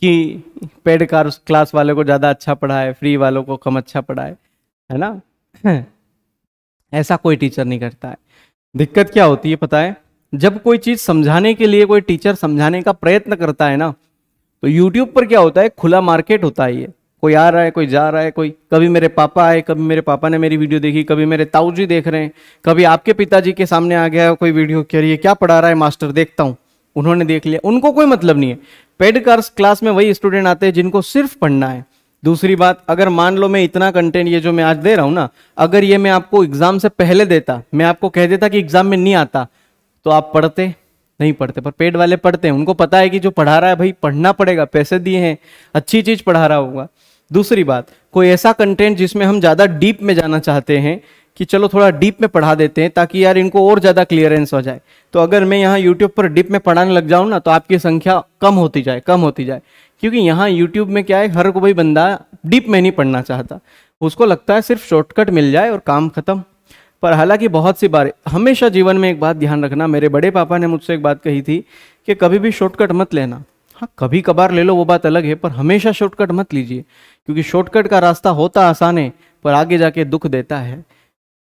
Speaker 2: कि पेड कार क्लास वालों को ज़्यादा अच्छा पढ़ाए फ्री वालों को कम अच्छा पढ़ाए है ना <clears throat> ऐसा कोई टीचर नहीं करता है दिक्कत क्या होती है पता है जब कोई चीज समझाने के लिए कोई टीचर समझाने का प्रयत्न करता है ना तो यूट्यूब पर क्या होता है खुला मार्केट होता है ये कोई आ रहा है कोई जा रहा है कोई कभी मेरे पापा आए कभी मेरे पापा ने मेरी वीडियो देखी कभी मेरे ताऊ जी देख रहे हैं कभी आपके पिताजी के सामने आ गया कोई वीडियो कह रही है क्या पढ़ा रहा है मास्टर देखता हूँ उन्होंने देख लिया उनको कोई मतलब नहीं है पेड कर्स क्लास में वही स्टूडेंट आते हैं जिनको सिर्फ पढ़ना है दूसरी बात अगर मान लो मैं इतना कंटेंट ये जो मैं आज दे रहा हूँ ना अगर ये मैं आपको एग्जाम से पहले देता मैं आपको कह देता कि एग्जाम में नहीं आता तो आप पढ़ते नहीं पढ़ते पर पेड वाले पढ़ते हैं उनको पता है कि जो पढ़ा रहा है भाई पढ़ना पड़ेगा पैसे दिए हैं अच्छी चीज़ पढ़ा रहा होगा दूसरी बात कोई ऐसा कंटेंट जिसमें हम ज़्यादा डीप में जाना चाहते हैं कि चलो थोड़ा डीप में पढ़ा देते हैं ताकि यार इनको और ज़्यादा क्लियरेंस हो जाए तो अगर मैं यहाँ यूट्यूब पर डीप में पढ़ाने लग जाऊँ ना तो आपकी संख्या कम होती जाए कम होती जाए क्योंकि यहाँ यूट्यूब में क्या है हर कोई बंदा डीप में नहीं पढ़ना चाहता उसको लगता है सिर्फ शॉर्टकट मिल जाए और काम खत्म पर हालांकि बहुत सी बार हमेशा जीवन में एक बात ध्यान रखना मेरे बड़े पापा ने मुझसे एक बात कही थी कि कभी भी शॉर्टकट मत लेना हाँ कभी कभार ले लो वो बात अलग है पर हमेशा शॉर्टकट मत लीजिए क्योंकि शॉर्टकट का रास्ता होता आसान है पर आगे जाके दुख देता है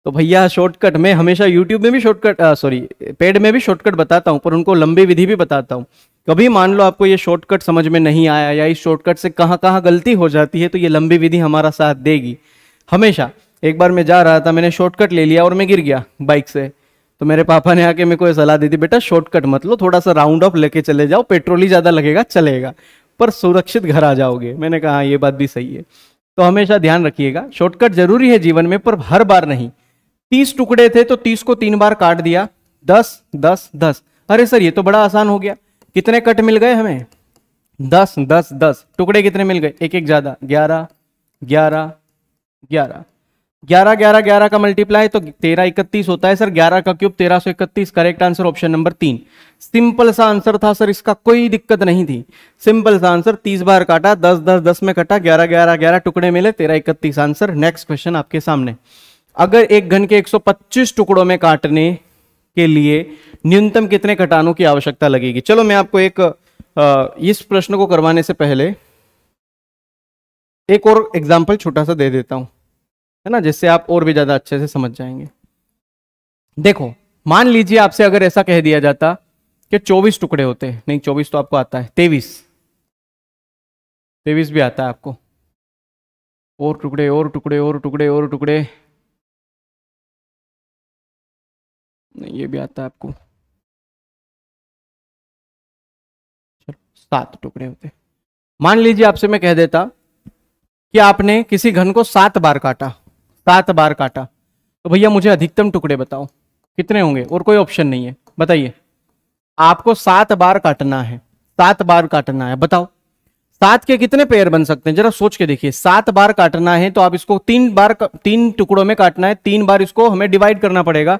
Speaker 2: तो भैया शॉर्टकट मैं हमेशा यूट्यूब में भी शॉर्टकट सॉरी पेड में भी शॉर्टकट बताता हूँ पर उनको लंबी विधि भी बताता हूँ कभी मान लो आपको ये शॉर्टकट समझ में नहीं आया या इस शॉर्टकट से कहाँ कहाँ गलती हो जाती है तो ये लंबी विधि हमारा साथ देगी हमेशा एक बार मैं जा रहा था मैंने शॉर्टकट ले लिया और मैं गिर गया बाइक से तो मेरे पापा ने आके मेरे को सलाह दी थी बेटा शॉर्टकट मत लो थोड़ा सा राउंड ऑफ लेके चले जाओ पेट्रोल ही ज़्यादा लगेगा चलेगा पर सुरक्षित घर आ जाओगे मैंने कहा हाँ ये बात भी सही है तो हमेशा ध्यान रखिएगा शॉर्टकट जरूरी है जीवन में पर हर बार नहीं तीस टुकड़े थे तो तीस को तीन बार काट दिया दस दस दस अरे सर ये तो बड़ा आसान हो गया कितने कट मिल गए हमें दस दस दस टुकड़े कितने मिल गए एक एक ज़्यादा ग्यारह ग्यारह ग्यारह ग्यारह ग्यारह ग्यारह का मल्टीप्लाई तो तेरह इकतीस होता है सर ग्यारह का क्यूब तेरह सौ इकतीस करेक्ट आंसर ऑप्शन नंबर तीन सिंपल सा आंसर था सर इसका कोई दिक्कत नहीं थी सिंपल सा आंसर तीस बार काटा दस दस दस में कटा ग्यारह ग्यारह ग्यारह टुकड़े मिले तेरह इकतीस आंसर नेक्स्ट क्वेश्चन आपके सामने अगर एक घन के पच्चीस टुकड़ों में काटने के लिए न्यूनतम कितने कटानों की आवश्यकता लगेगी चलो मैं आपको एक इस प्रश्न को करवाने से पहले एक और एग्जाम्पल छोटा सा दे देता हूं है ना जिससे आप और भी ज़्यादा अच्छे से समझ जाएंगे देखो मान लीजिए आपसे अगर ऐसा कह दिया जाता कि 24 टुकड़े होते हैं नहीं 24 तो आपको आता है तेईस तेईस भी आता है आपको और टुकड़े और टुकड़े और टुकड़े और
Speaker 1: टुकड़े नहीं ये भी आता है आपको
Speaker 2: चलो सात टुकड़े होते मान लीजिए आपसे मैं कह देता कि आपने किसी घन को सात बार काटा सात बार काटा तो भैया मुझे अधिकतम टुकड़े बताओ कितने होंगे और कोई ऑप्शन नहीं है बताइए आपको सात बार काटना है सात बार काटना है बताओ सात के कितने पेयर बन सकते हैं जरा सोच के देखिए सात बार काटना है तो आप इसको तीन बार तीन टुकड़ों में काटना है तीन बार इसको हमें डिवाइड करना पड़ेगा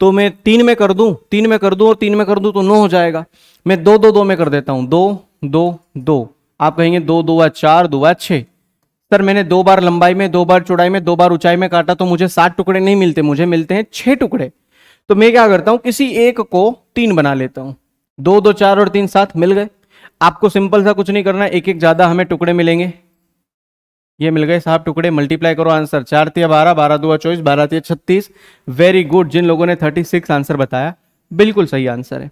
Speaker 2: तो मैं तीन में कर दूं तीन में कर दूं और तीन में कर दूं तो नौ हो जाएगा मैं दो दो दो में कर देता हूं दो दो दो आप कहेंगे दो दो व चार दो व छह सर मैंने दो बार लंबाई में दो बार चौड़ाई में दो बार ऊंचाई में काटा तो मुझे सात टुकड़े नहीं मिलते मुझे मिलते हैं छह टुकड़े तो मैं क्या करता हूं किसी एक को तीन बना लेता हूं दो दो चार और तीन सात मिल गए आपको सिंपल सा कुछ नहीं करना एक एक ज्यादा हमें टुकड़े मिलेंगे ये मिल गए साहब टुकड़े मल्टीप्लाई करो आंसर चार तिया बारह बारह दो चौबीस बारह तिया छत्तीस वेरी गुड जिन लोगों ने थर्टी सिक्स आंसर बताया बिल्कुल सही आंसर है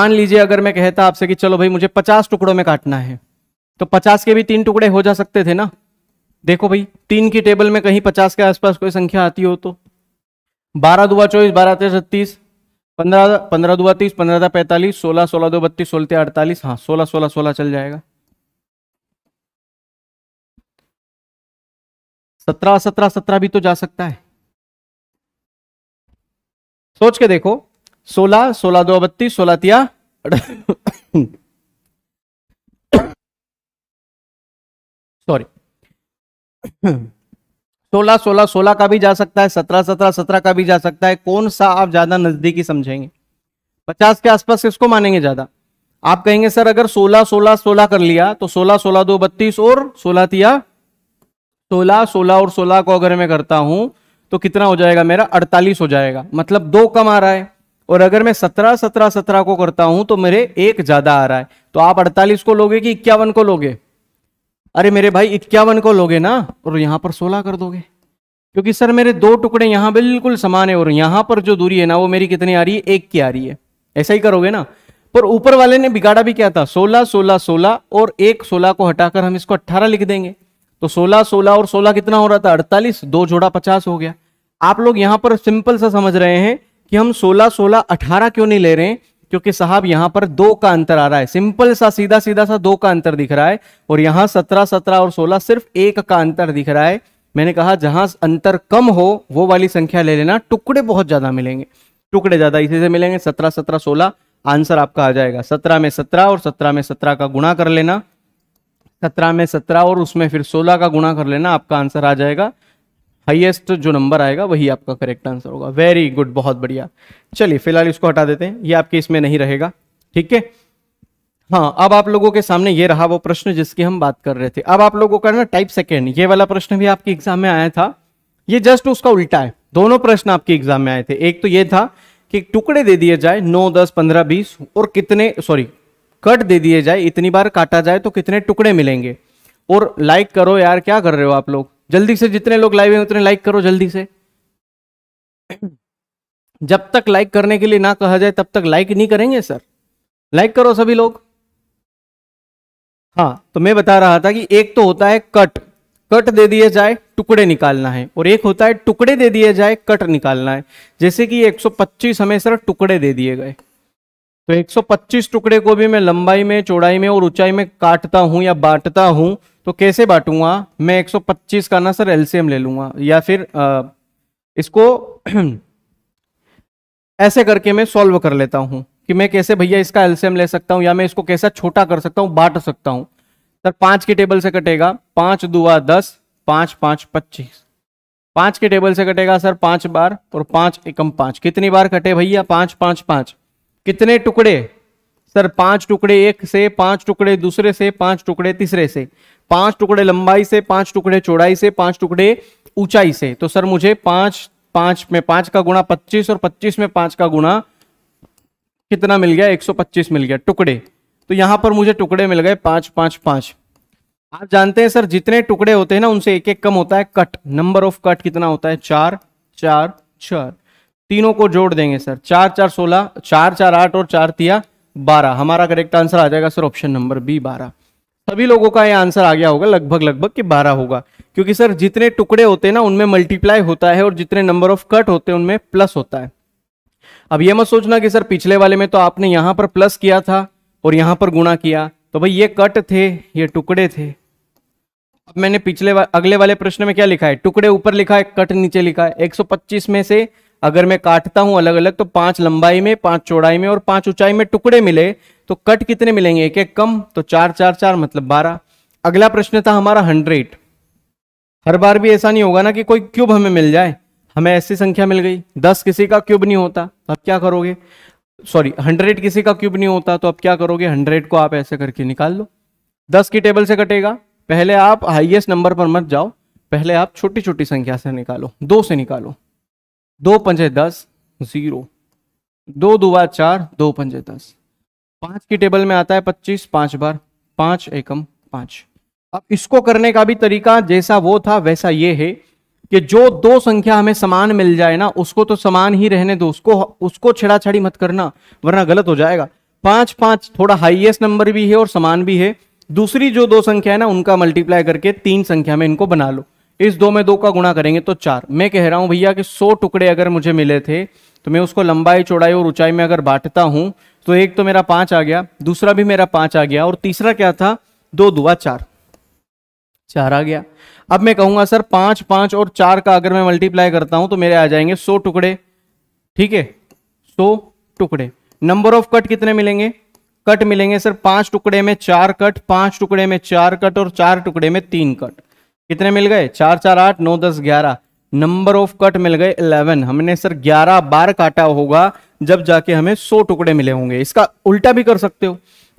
Speaker 2: मान लीजिए अगर मैं कहता आपसे कि चलो भाई मुझे पचास टुकड़ों में काटना है तो पचास के भी तीन टुकड़े हो जा सकते थे ना देखो भाई तीन की टेबल में कहीं पचास के आसपास कोई संख्या आती हो तो बारह दुआ चौबीस बारह तेरह छत्तीस पंद्रह पंद्रह दुआ तीस पंद्रह था पैंतालीस सोलह सोलह दो बत्तीस सोलह तेरह अड़तालीस हाँ सोलह सोलह सोलह चल जाएगा सत्रह सत्रह सत्रह भी तो जा सकता है सोच के देखो सोलह सोलह दो बत्तीस सोलह तिया सॉरी <coughs> सोलह सोलह सोलह का भी जा सकता है सत्रह सत्रह सत्रह का भी जा सकता है कौन सा आप ज्यादा नजदीकी समझेंगे पचास के आसपास किसको मानेंगे ज्यादा आप कहेंगे सर अगर सोलह सोलह सोलह कर लिया तो सोलह सोलह दो बत्तीस और सोलह तिया सोलह सोलह और सोलह को अगर मैं करता हूं तो कितना हो जाएगा मेरा अड़तालीस हो जाएगा मतलब दो कम आ रहा है और अगर मैं सत्रह सत्रह सत्रह को करता हूं तो मेरे एक ज्यादा आ रहा है तो आप अड़तालीस को लोगे कि इक्यावन को लोगे अरे मेरे भाई इक्यावन को लोगे ना और यहाँ पर सोलह कर दोगे क्योंकि सर मेरे दो टुकड़े यहाँ बिल्कुल समान है और यहाँ पर जो दूरी है ना वो मेरी कितनी आ रही है एक की आ रही है ऐसा ही करोगे ना पर ऊपर वाले ने बिगाड़ा भी क्या था सोलह सोलह सोलह और एक सोलह को हटाकर हम इसको अट्ठारह लिख देंगे तो सोलह सोलह और सोलह कितना हो रहा था अड़तालीस दो जोड़ा पचास हो गया आप लोग यहाँ पर सिंपल सा समझ रहे हैं कि हम सोलह सोलह अठारह क्यों नहीं ले रहे हैं क्योंकि साहब यहां पर दो का अंतर आ रहा है सिंपल सा सीधा सीधा सा दो का अंतर दिख रहा है और यहां सत्रह सत्रह और सोलह सिर्फ एक का अंतर दिख रहा है मैंने कहा जहां अंतर कम हो वो वाली संख्या ले लेना टुकड़े बहुत ज्यादा मिलेंगे टुकड़े ज्यादा इसी से मिलेंगे सत्रह सत्रह सोलह आंसर आपका आ जाएगा सत्रह में सत्रह और सत्रह में सत्रह का गुणा कर लेना सत्रह में सत्रह और उसमें फिर सोलह का गुणा कर लेना आपका आंसर आ जाएगा हाईएस्ट जो नंबर आएगा वही आपका करेक्ट आंसर होगा वेरी गुड बहुत बढ़िया चलिए फिलहाल इसको हटा देते हैं ये आपके इसमें नहीं रहेगा ठीक है हाँ अब आप लोगों के सामने ये रहा वो प्रश्न जिसकी हम बात कर रहे थे अब आप लोगों का ना टाइप सेकेंड ये वाला प्रश्न भी आपके एग्जाम में आया था ये जस्ट उसका उल्टा है दोनों प्रश्न आपके एग्जाम में आए थे एक तो ये था कि टुकड़े दे दिए जाए नौ दस पंद्रह बीस और कितने सॉरी कट दे दिए जाए इतनी बार काटा जाए तो कितने टुकड़े मिलेंगे और लाइक करो यार क्या कर रहे हो आप लोग जल्दी से जितने लोग लाइव हैं उतने लाइक करो जल्दी से जब तक लाइक करने के लिए ना कहा जाए तब तक लाइक नहीं करेंगे सर लाइक करो सभी लोग हाँ तो मैं बता रहा था कि एक तो होता है कट कट दे दिए जाए टुकड़े निकालना है और एक होता है टुकड़े दे दिए जाए कट निकालना है जैसे कि 125 हमें सर टुकड़े दे दिए गए तो 125 टुकड़े को भी मैं लंबाई में चौड़ाई में और ऊंचाई में काटता हूं या बांटता हूं तो कैसे बांटूंगा मैं 125 का ना सर एलसीएम ले लूंगा या फिर आ, इसको <clears throat> ऐसे करके मैं सॉल्व कर लेता हूं कि मैं कैसे भैया इसका एलसीएम ले सकता हूं या मैं इसको कैसा छोटा कर सकता हूं बांट सकता हूं सर पांच के टेबल से कटेगा पांच दुआ दस पांच पांच पच्चीस पांच के टेबल से कटेगा सर पांच बार और पांच एकम पांच कितनी बार कटे भैया पांच पांच पांच कितने टुकड़े सर पांच टुकड़े एक से पांच टुकड़े दूसरे से पांच टुकड़े तीसरे से पांच टुकड़े लंबाई से पांच टुकड़े चौड़ाई से पांच टुकड़े ऊंचाई से तो सर मुझे पांच पांच में पांच का गुणा पच्चीस और पच्चीस में पांच का गुणा कितना मिल गया पच्चीस मिल गया टुकड़े तो यहां पर मुझे टुकड़े मिल गए पांच पांच पांच आप जानते हैं सर जितने टुकड़े होते हैं ना उनसे एक एक कम होता है कट नंबर ऑफ कट कितना होता है चार चार चार तीनों को जोड़ देंगे सर चार चार सोलह चार चार आठ और चार तिया बारह हमारा करेक्ट आंसर आ जाएगा सर ऑप्शन नंबर बी बारह सभी लोगों का ये आंसर आ गया होगा लगभग लगभग कि बारह होगा क्योंकि सर जितने टुकड़े होते हैं ना उनमें मल्टीप्लाई होता है और जितने नंबर ऑफ कट होते हैं उनमें प्लस होता है अब ये मत सोचना कि सर पिछले वाले में तो आपने यहां पर प्लस किया था और यहां पर गुणा किया तो भाई ये कट थे ये टुकड़े थे अब मैंने पिछले वा, अगले वाले प्रश्न में क्या लिखा है टुकड़े ऊपर लिखा है कट नीचे लिखा है एक में से अगर मैं काटता हूं अलग अलग तो पांच लंबाई में पांच चौड़ाई में और पांच ऊंचाई में टुकड़े मिले तो कट कितने मिलेंगे एक एक कम तो चार चार चार मतलब बारह अगला प्रश्न था हमारा हंड्रेड हर बार भी ऐसा नहीं होगा ना कि कोई क्यूब हमें मिल जाए हमें ऐसी संख्या मिल गई दस किसी का क्यूब नहीं होता तो अब क्या करोगे सॉरी हंड्रेड किसी का क्यूब नहीं होता तो अब क्या करोगे हंड्रेड को आप ऐसे करके निकाल लो दस की टेबल से कटेगा पहले आप हाइएस्ट नंबर पर मत जाओ पहले आप छोटी छोटी संख्या से निकालो दो से निकालो दो पंजे दस जीरो दो दुआ चार दो पंजे दस पांच की टेबल में आता है पच्चीस पांच बार पांच एकम पांच अब इसको करने का भी तरीका जैसा वो था वैसा ये है कि जो दो संख्या हमें समान मिल जाए ना उसको तो समान ही रहने दो उसको उसको छेड़ा छाड़ी मत करना वरना गलत हो जाएगा पांच पांच थोड़ा हाईएस्ट नंबर भी है और समान भी है दूसरी जो दो संख्या है ना उनका मल्टीप्लाई करके तीन संख्या में इनको बना लो इस दो में दो का गुणा करेंगे तो चार मैं कह रहा हूं भैया कि सौ टुकड़े अगर मुझे मिले थे तो मैं उसको लंबाई चौड़ाई और ऊंचाई में अगर बांटता हूं तो एक तो मेरा पांच आ गया दूसरा भी मेरा पांच आ गया और तीसरा क्या था दो दुआ चार चार आ गया अब मैं कहूंगा सर पांच पांच और चार का अगर मैं मल्टीप्लाई करता हूं तो मेरे आ जाएंगे सौ टुकड़े ठीक है सौ टुकड़े नंबर ऑफ कट कितने मिलेंगे कट मिलेंगे सर पांच टुकड़े में चार कट पांच टुकड़े में चार कट और चार टुकड़े में तीन कट कितने मिल गए चार चार आठ नौ दस ग्यारह नंबर ऑफ कट मिल गए इलेवन हमने सर ग्यारह बार काटा होगा जब जाके हमें सौ टुकड़े मिले होंगे इसका उल्टा भी कर सकते हो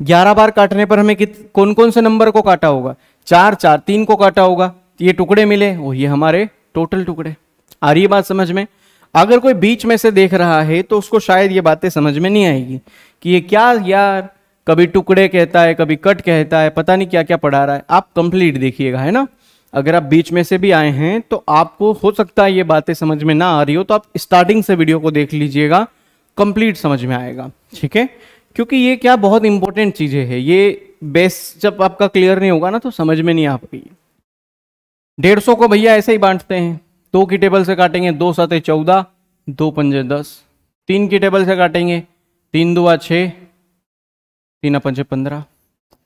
Speaker 2: ग्यारह बार काटने पर हमें कित कौन कौन से नंबर को काटा होगा चार चार तीन को काटा होगा ये टुकड़े मिले और ये हमारे टोटल टुकड़े आ रही बात समझ में अगर कोई बीच में से देख रहा है तो उसको शायद ये बातें समझ में नहीं आएगी कि ये क्या यार कभी टुकड़े कहता है कभी कट कहता है पता नहीं क्या क्या पढ़ा रहा है आप कंप्लीट देखिएगा है ना अगर आप बीच में से भी आए हैं तो आपको हो सकता है ये बातें समझ में ना आ रही हो तो आप स्टार्टिंग से वीडियो को देख लीजिएगा कंप्लीट समझ में आएगा ठीक है क्योंकि ये क्या बहुत इंपॉर्टेंट चीज़ें है ये बेस जब आपका क्लियर नहीं होगा ना तो समझ में नहीं आ पाई डेढ़ सौ को भैया ऐसे ही बांटते हैं दो की टेबल से काटेंगे दो सात चौदह दो पंजे दस तीन की टेबल से काटेंगे तीन दुआ छ तीन पंजे पंद्रह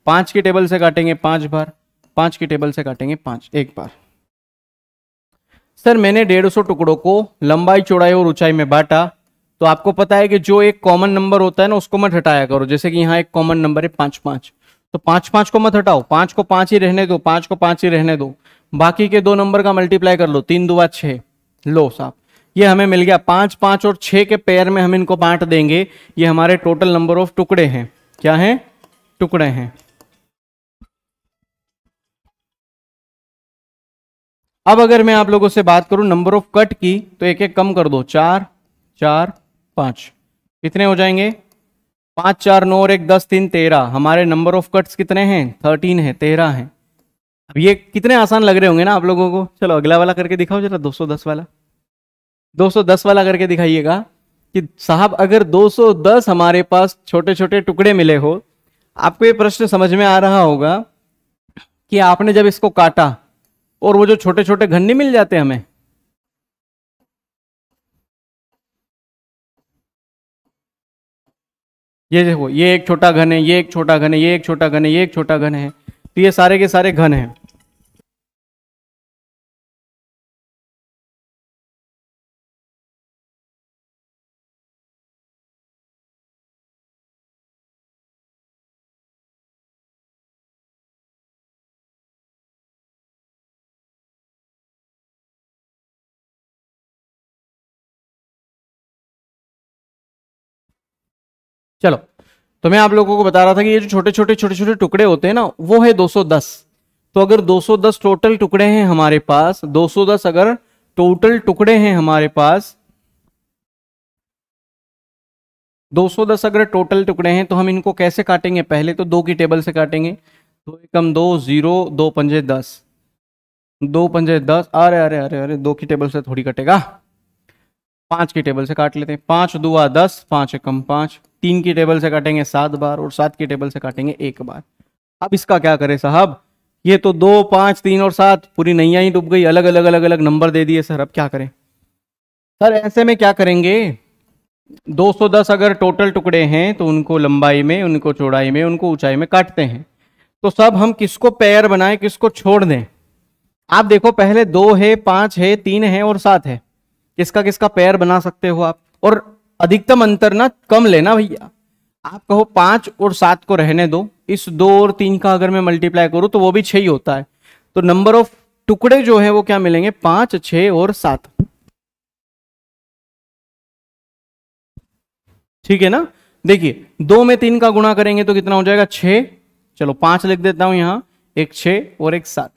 Speaker 2: पांच की टेबल से काटेंगे पांच बार पांच की टेबल से काटेंगे पांच एक बार सर मैंने डेढ़ सौ टुकड़ों को लंबाई चौड़ाई और ऊंचाई में बांटा तो आपको पता है कि जो एक कॉमन नंबर होता है ना उसको मत हटाया करो जैसे कि यहाँ एक कॉमन नंबर है पांच पांच तो पांच पांच को मत हटाओ पांच को पांच ही रहने दो पांच को पांच ही रहने दो बाकी के दो नंबर का मल्टीप्लाई कर लो तीन दुआ छह लो साहब ये हमें मिल गया पांच पांच और छह के पेयर में हम इनको बांट देंगे ये हमारे टोटल नंबर ऑफ टुकड़े हैं क्या हैं टुकड़े हैं अब अगर मैं आप लोगों से बात करूं नंबर ऑफ कट की तो एक एक कम कर दो चार चार पांच कितने हो जाएंगे पांच चार नौ और एक दस तीन तेरह हमारे नंबर ऑफ कट्स कितने हैं थर्टीन है तेरह है अब ये कितने आसान लग रहे होंगे ना आप लोगों को चलो अगला वाला करके दिखाओ जरा 210 वाला 210 वाला करके दिखाइएगा कि साहब अगर 210 हमारे पास छोटे छोटे टुकड़े मिले हो आपको ये प्रश्न समझ में आ रहा होगा कि आपने जब इसको काटा और वो जो छोटे छोटे घन नहीं मिल जाते हमें ये देखो ये एक छोटा घन है ये एक छोटा घन है ये एक छोटा घन है ये एक छोटा घन है तो ये सारे के सारे घन हैं तो मैं आप लोगों को बता रहा था कि ये जो छोटे छोटे छोटे छोटे टुकड़े होते हैं ना वो है 210 तो अगर 210 टोटल टुकड़े हैं हमारे पास 210 अगर टोटल टुकड़े हैं हमारे पास 210 अगर टोटल टुकड़े हैं तो हम इनको कैसे काटेंगे पहले तो दो की टेबल से काटेंगे दो एकम दो जीरो दो पंजे दस दो पंजे दस अरे अरे अरे अरे दो की टेबल से थोड़ी कटेगा पांच की टेबल से काट लेते हैं पांच दुआ दस पांच एकम पांच तीन की टेबल से काटेंगे सात बार और सात की टेबल से काटेंगे एक बार अब इसका क्या करें साहब ये तो दो पांच तीन और सात पूरी नैया ही डूब गई अलग अलग अलग अलग नंबर दे दिए सर अब क्या करें सर ऐसे में क्या करेंगे 210 अगर टोटल टुकड़े हैं तो उनको लंबाई में उनको चौड़ाई में उनको ऊंचाई में काटते हैं तो सब हम किसको पैर बनाएं किसको छोड़ दें आप देखो पहले दो है पांच है तीन है और सात है किसका किसका पैर बना सकते हो आप और अधिकतम अंतर ना कम लेना भैया आप कहो पांच और सात को रहने दो इस दो और तीन का अगर मैं मल्टीप्लाई करूं तो वो भी छह ही होता है तो नंबर ऑफ टुकड़े जो है वो क्या मिलेंगे पांच छ और सात ठीक है ना देखिए दो में तीन का गुणा करेंगे तो कितना हो जाएगा छ चलो पांच लिख देता हूं यहां एक छ और एक सात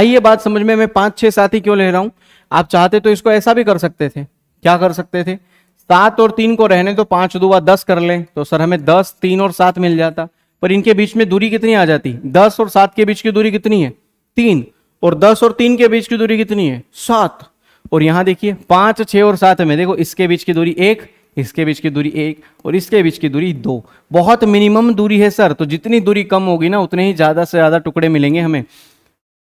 Speaker 2: आइए बात समझ में मैं पांच छह सात ही क्यों ले रहा हूं आप चाहते तो इसको ऐसा भी कर सकते थे क्या कर सकते थे सात और तीन को रहने तो पांच दुआ दस कर लें तो सर हमें दस तीन और सात मिल जाता पर इनके बीच में दूरी कितनी आ जाती दस और सात के बीच की दूरी कितनी है तीन और दस और तीन के बीच की दूरी कितनी है सात और यहां देखिए पांच छह और सात में देखो इसके बीच की दूरी एक इसके बीच की दूरी एक और इसके बीच की दूरी दो बहुत मिनिमम दूरी है सर तो जितनी दूरी कम होगी ना उतने ही ज्यादा से ज्यादा टुकड़े मिलेंगे हमें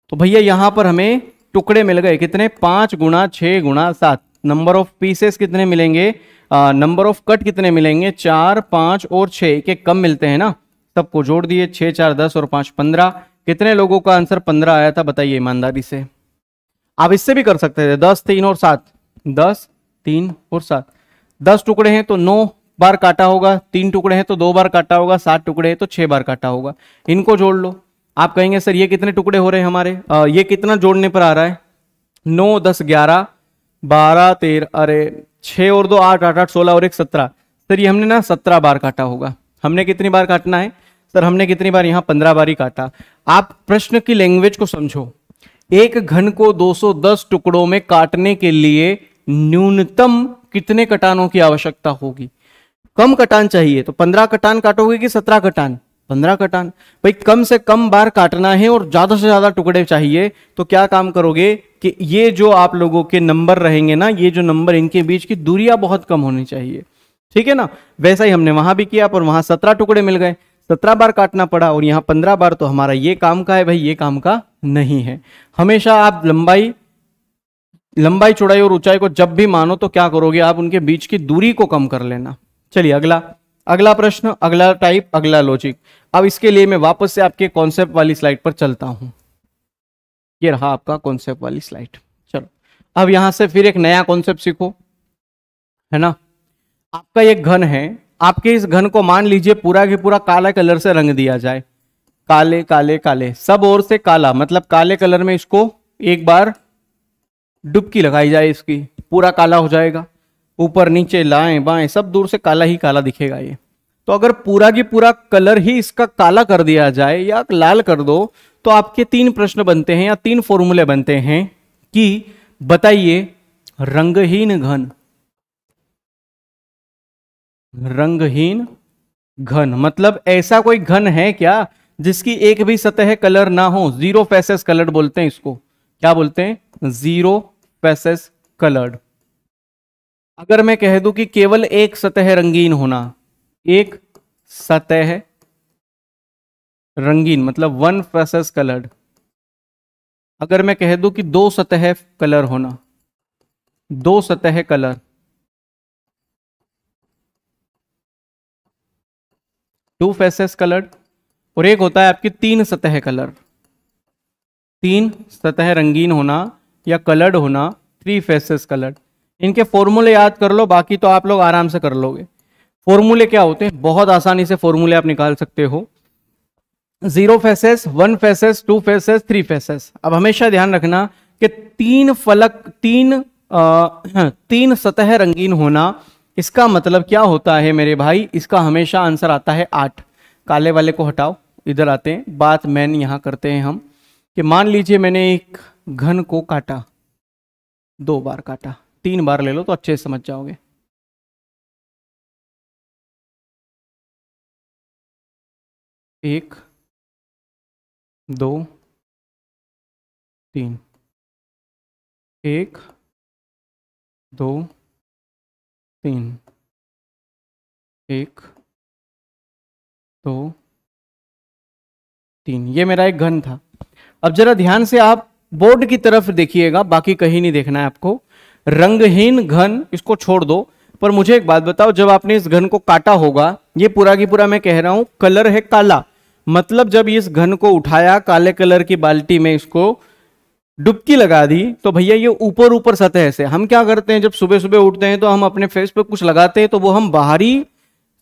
Speaker 2: तो भैया यहां पर हमें टुकड़े मिल गए कितने पांच गुणा छह गुणा सात नंबर ऑफ पीसेस कितने मिलेंगे नंबर ऑफ कट कितने मिलेंगे चार पांच और एक के कम मिलते हैं ना सबको जोड़ दिए छह चार दस और पांच पंद्रह कितने लोगों का आंसर पंद्रह आया था बताइए ईमानदारी से आप इससे भी कर सकते थे दस तीन और सात दस तीन और सात दस टुकड़े हैं तो नौ बार काटा होगा तीन टुकड़े हैं तो दो बार काटा होगा सात टुकड़े हैं तो छह बार काटा होगा इनको जोड़ लो आप कहेंगे सर ये कितने टुकड़े हो रहे हैं हमारे आ, ये कितना जोड़ने पर आ रहा है नौ दस ग्यारह बारह तेरह अरे छः और दो आठ आठ आठ सोलह और एक सत्रह सर ये हमने ना सत्रह बार काटा होगा हमने कितनी बार काटना है सर हमने कितनी बार यहाँ पंद्रह बार ही काटा आप प्रश्न की लैंग्वेज को समझो एक घन को 210 टुकड़ों में काटने के लिए न्यूनतम कितने कटानों की आवश्यकता होगी कम कटान चाहिए तो 15 कटान काटोगे कि 17 कटान 15 कटान भाई कम से कम बार काटना है और ज्यादा से ज्यादा टुकड़े चाहिए तो क्या काम करोगे कि ये जो आप लोगों के नंबर रहेंगे ना ये जो नंबर इनके बीच की दूरियां बहुत कम होनी चाहिए ठीक है ना वैसा ही हमने वहां भी किया पर वहां सत्रह टुकड़े मिल गए सत्रह बार काटना पड़ा और यहाँ पंद्रह बार तो हमारा ये काम का है भाई ये काम का नहीं है हमेशा आप लंबाई लंबाई चौड़ाई और ऊंचाई को जब भी मानो तो क्या करोगे आप उनके बीच की दूरी को कम कर लेना चलिए अगला अगला प्रश्न अगला टाइप अगला लॉजिक अब इसके लिए मैं वापस से आपके कॉन्सेप्ट वाली स्लाइड पर चलता हूं ये रहा आपका कॉन्सेप्ट वाली स्लाइड चलो अब यहां से फिर एक नया कॉन्सेप्ट सीखो है ना आपका एक घन है आपके इस घन को मान लीजिए पूरा के पूरा काला कलर से रंग दिया जाए काले काले काले सब ओर से काला मतलब काले कलर में इसको एक बार डुबकी लगाई जाए इसकी पूरा काला हो जाएगा ऊपर नीचे लाएं बाएं सब दूर से काला ही काला दिखेगा ये तो अगर पूरा की पूरा कलर ही इसका काला कर दिया जाए या लाल कर दो तो आपके तीन प्रश्न बनते हैं या तीन फॉर्मूले बनते हैं कि बताइए रंगहीन घन रंगहीन घन मतलब ऐसा कोई घन है क्या जिसकी एक भी सतह कलर ना हो जीरो फेसेस कलर्ड बोलते हैं इसको क्या बोलते हैं जीरो फेसेस कलर्ड अगर मैं कह दूं कि केवल एक सतह रंगीन होना एक सतह रंगीन मतलब वन फ्रसेस कलर्ड अगर मैं कह दूं कि दो सतह कलर होना दो सतह कलर टू फेसेस कलर्ड और एक होता है आपकी तीन सतह कलर तीन सतह रंगीन होना या कलर्ड होना थ्री फेसेस कलर्ड इनके फॉर्मूले याद कर लो बाकी तो आप लोग आराम से कर लोगे फॉर्मूले क्या होते हैं बहुत आसानी से फॉर्मूले आप निकाल सकते हो zero faces one faces two faces three faces अब हमेशा ध्यान रखना कि तीन फलक तीन आ, <clears throat> तीन सतह रंगीन होना इसका मतलब क्या होता है मेरे भाई इसका हमेशा आंसर आता है आठ काले वाले को हटाओ इधर आते हैं बात मैन यहां करते हैं हम कि मान लीजिए मैंने एक घन को काटा दो बार काटा तीन बार ले लो तो अच्छे समझ जाओगे
Speaker 1: एक दो तीन एक दो तीन एक
Speaker 2: दो तीन ये मेरा एक घन था अब जरा ध्यान से आप बोर्ड की तरफ देखिएगा बाकी कहीं नहीं देखना है आपको रंगहीन घन इसको छोड़ दो पर मुझे एक बात बताओ जब आपने इस घन को काटा होगा ये पूरा की पूरा मैं कह रहा हूं कलर है काला मतलब जब इस घन को उठाया काले कलर की बाल्टी में इसको डुबकी लगा दी तो भैया ये ऊपर ऊपर सतह से हम क्या करते हैं जब सुबह सुबह उठते हैं तो हम अपने फेस पे कुछ लगाते हैं तो वो हम बाहरी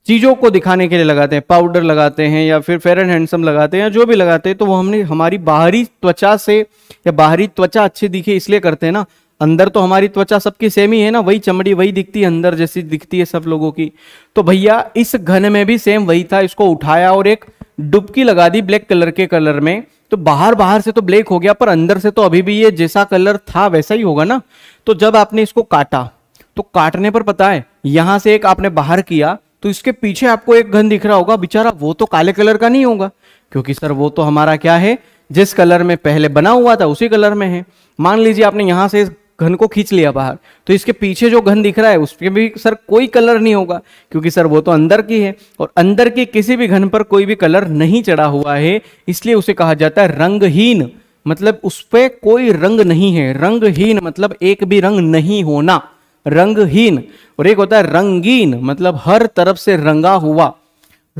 Speaker 2: चीज़ों को दिखाने के लिए लगाते हैं पाउडर लगाते हैं या फिर फेयर एंड हैंडसम लगाते हैं या जो भी लगाते हैं तो वो हमने हमारी बाहरी त्वचा से या बाहरी त्वचा अच्छी दिखे इसलिए करते हैं ना अंदर तो हमारी त्वचा सबकी सेम ही है ना वही चमड़ी वही दिखती है अंदर जैसी दिखती है सब लोगों की तो भैया इस घन में भी सेम वही था इसको उठाया और एक डुबकी लगा दी ब्लैक कलर के कलर में तो बाहर बाहर से तो ब्लैक हो गया पर अंदर से तो अभी भी ये जैसा कलर था वैसा ही होगा ना तो जब आपने इसको काटा तो काटने पर पता है यहां से एक आपने बाहर किया तो इसके पीछे आपको एक घन दिख रहा होगा बेचारा वो तो काले कलर का नहीं होगा क्योंकि सर वो तो हमारा क्या है जिस कलर में पहले बना हुआ था उसी कलर में है मान लीजिए आपने यहां से घन को खींच लिया बाहर तो इसके पीछे जो घन दिख रहा है उस पर भी सर कोई कलर नहीं होगा क्योंकि सर वो तो अंदर की है और अंदर की किसी भी घन पर कोई भी कलर नहीं चढ़ा हुआ है इसलिए उसे कहा जाता है रंगहीन मतलब उस पर कोई रंग नहीं है रंगहीन मतलब एक भी रंग नहीं होना रंगहीन और एक होता है रंगीन मतलब हर तरफ से रंगा हुआ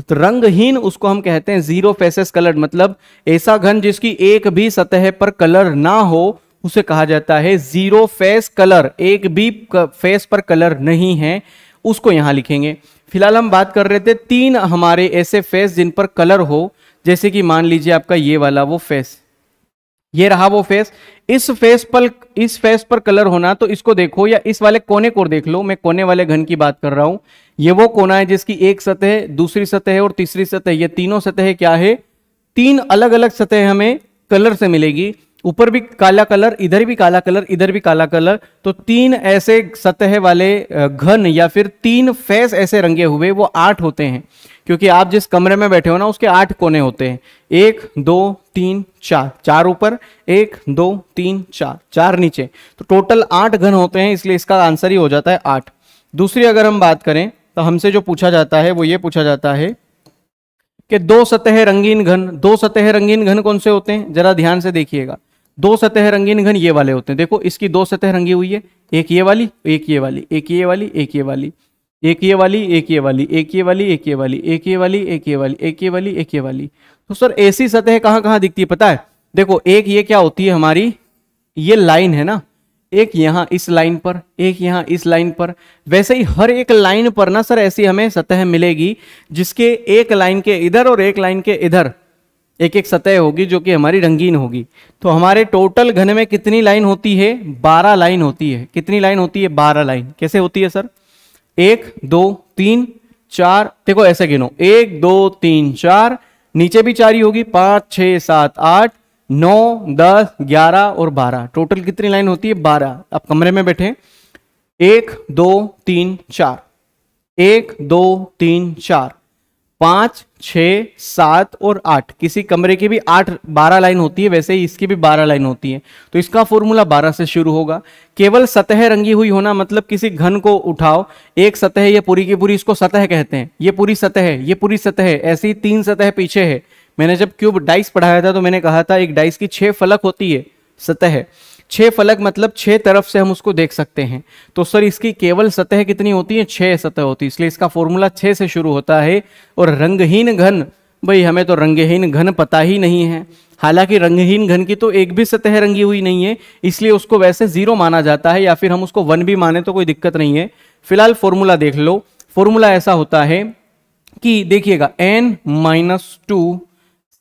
Speaker 2: तो रंगहीन उसको हम कहते हैं जीरो फेसेस कलर मतलब ऐसा घन जिसकी एक भी सतह पर कलर ना हो उसे कहा जाता है जीरो फेस कलर एक भी फेस पर कलर नहीं है उसको यहां लिखेंगे फिलहाल हम बात कर रहे थे तीन हमारे ऐसे फेस जिन पर कलर हो जैसे कि मान लीजिए आपका ये वाला वो फेस ये रहा वो फेस इस फेस पर इस फेस पर कलर होना तो इसको देखो या इस वाले कोने को देख लो मैं कोने वाले घन की बात कर रहा हूं ये वो कोना है जिसकी एक सतह दूसरी सतह और तीसरी सतह ये तीनों सतह क्या है तीन अलग अलग सतह हमें कलर से मिलेगी ऊपर भी काला कलर इधर भी काला कलर इधर भी काला कलर तो तीन ऐसे सतह वाले घन या फिर तीन फेस ऐसे रंगे हुए वो आठ होते हैं क्योंकि आप जिस कमरे में बैठे हो ना उसके आठ कोने होते हैं एक दो तीन चार चार ऊपर एक दो तीन चार चार नीचे तो टोटल आठ घन होते हैं इसलिए इसका आंसर ही हो जाता है आठ दूसरी अगर हम बात करें तो हमसे जो पूछा जाता है वो ये पूछा जाता है कि दो सतह रंगीन घन दो सतह रंगीन घन कौन से होते हैं जरा ध्यान से देखिएगा दो सतह रंगीन घन ये वाले होते हैं देखो इसकी दो सतह रंगी हुई है एक ये वाली एक ये वाली एक ये वाली एक ये वाली एक ये वाली एक ये वाली एक ये वाली एक ये वाली एक ये वाली एक ये वाली एक ये वाली एक ये वाली तो सर ऐसी सतह कहाँ कहाँ दिखती है पता है देखो एक ये क्या होती है हमारी ये लाइन है ना एक यहाँ इस लाइन पर एक यहाँ इस लाइन पर वैसे ही हर एक लाइन पर ना सर ऐसी हमें सतह मिलेगी जिसके एक लाइन के इधर और एक लाइन के इधर एक एक सतह होगी जो कि हमारी रंगीन होगी तो हमारे टोटल घन में कितनी लाइन होती है बारह लाइन होती है कितनी लाइन होती है बारह लाइन कैसे होती है सर एक दो तीन चार देखो ऐसे गिनो एक दो तीन चार नीचे भी चार ही होगी पांच छ सात आठ नौ दस ग्यारह और बारह टोटल कितनी लाइन होती है बारह आप कमरे में बैठे एक दो तीन चार एक दो तीन चार पांच छः सात और आठ किसी कमरे की भी आठ बारह लाइन होती है वैसे ही इसकी भी बारह लाइन होती है तो इसका फॉर्मूला बारह से शुरू होगा केवल सतह रंगी हुई होना मतलब किसी घन को उठाओ एक सतह ये पूरी की पूरी इसको सतह कहते हैं ये पूरी सतह ये पूरी सतह ऐसी तीन सतह पीछे है मैंने जब क्यूब डाइस पढ़ाया था तो मैंने कहा था एक डाइस की छः फलक होती है सतह छह फलक मतलब छह तरफ से हम उसको देख सकते हैं तो सर इसकी केवल सतह कितनी होती है छह सतह होती है इसलिए इसका फॉर्मूला छह से शुरू होता है और रंगहीन घन भाई हमें तो रंगहीन घन पता ही नहीं है हालांकि रंगहीन घन की तो एक भी सतह रंगी हुई नहीं है इसलिए उसको वैसे ज़ीरो माना जाता है या फिर हम उसको वन भी माने तो कोई दिक्कत नहीं है फिलहाल फॉर्मूला देख लो फॉर्मूला ऐसा होता है कि देखिएगा N minus two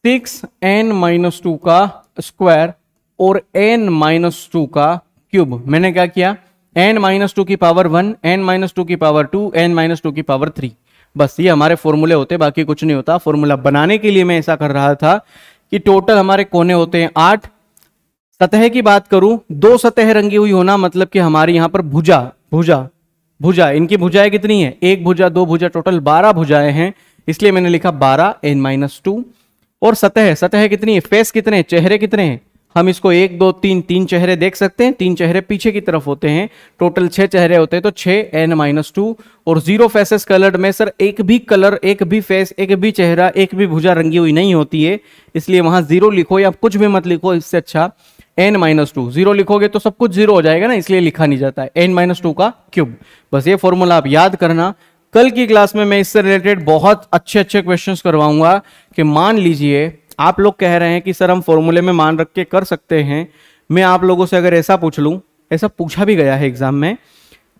Speaker 2: six N minus two का स्क्वायर और एन माइनस टू का क्यूब मैंने क्या किया एन माइनस टू की power one N minus two की power two N minus two की पावर थ्री बस ये हमारे फॉर्मूले होते बाकी कुछ नहीं होता फॉर्मूला बनाने के लिए मैं ऐसा कर रहा था कि टोटल हमारे कोने होते हैं आठ सतह की बात करूं दो सतह रंगी हुई होना मतलब कि हमारे यहां पर भुजा भुजा भुजा इनकी भुजाएं कितनी है एक भुजा दो भुजा टोटल बारह भुजाएं हैं इसलिए मैंने लिखा बारह एन माइनस टू और सतह सतह कितनी है फेस कितने चेहरे कितने हैं हम इसको एक दो तीन तीन चेहरे देख सकते हैं तीन चेहरे पीछे की तरफ होते हैं टोटल छह चेहरे होते हैं तो छह एन माइनस टू और जीरो फेसेस कलर्ड में सर एक भी कलर एक भी फेस एक भी चेहरा एक भी भुजा रंगी हुई नहीं होती है इसलिए वहां जीरो लिखो या कुछ भी मत लिखो इससे अच्छा एन माइनस टू जीरो लिखोगे तो सब कुछ जीरो हो जाएगा ना इसलिए लिखा नहीं जाता है एन माइनस टू का क्यूब बस ये फॉर्मूला आप याद करना कल की क्लास में मैं इससे रिलेटेड बहुत अच्छे अच्छे क्वेश्चंस करवाऊंगा कि मान लीजिए आप लोग कह रहे हैं कि सर हम फॉर्मूले में मान रख के कर सकते हैं मैं आप लोगों से अगर ऐसा पूछ लूँ ऐसा पूछा भी गया है एग्जाम में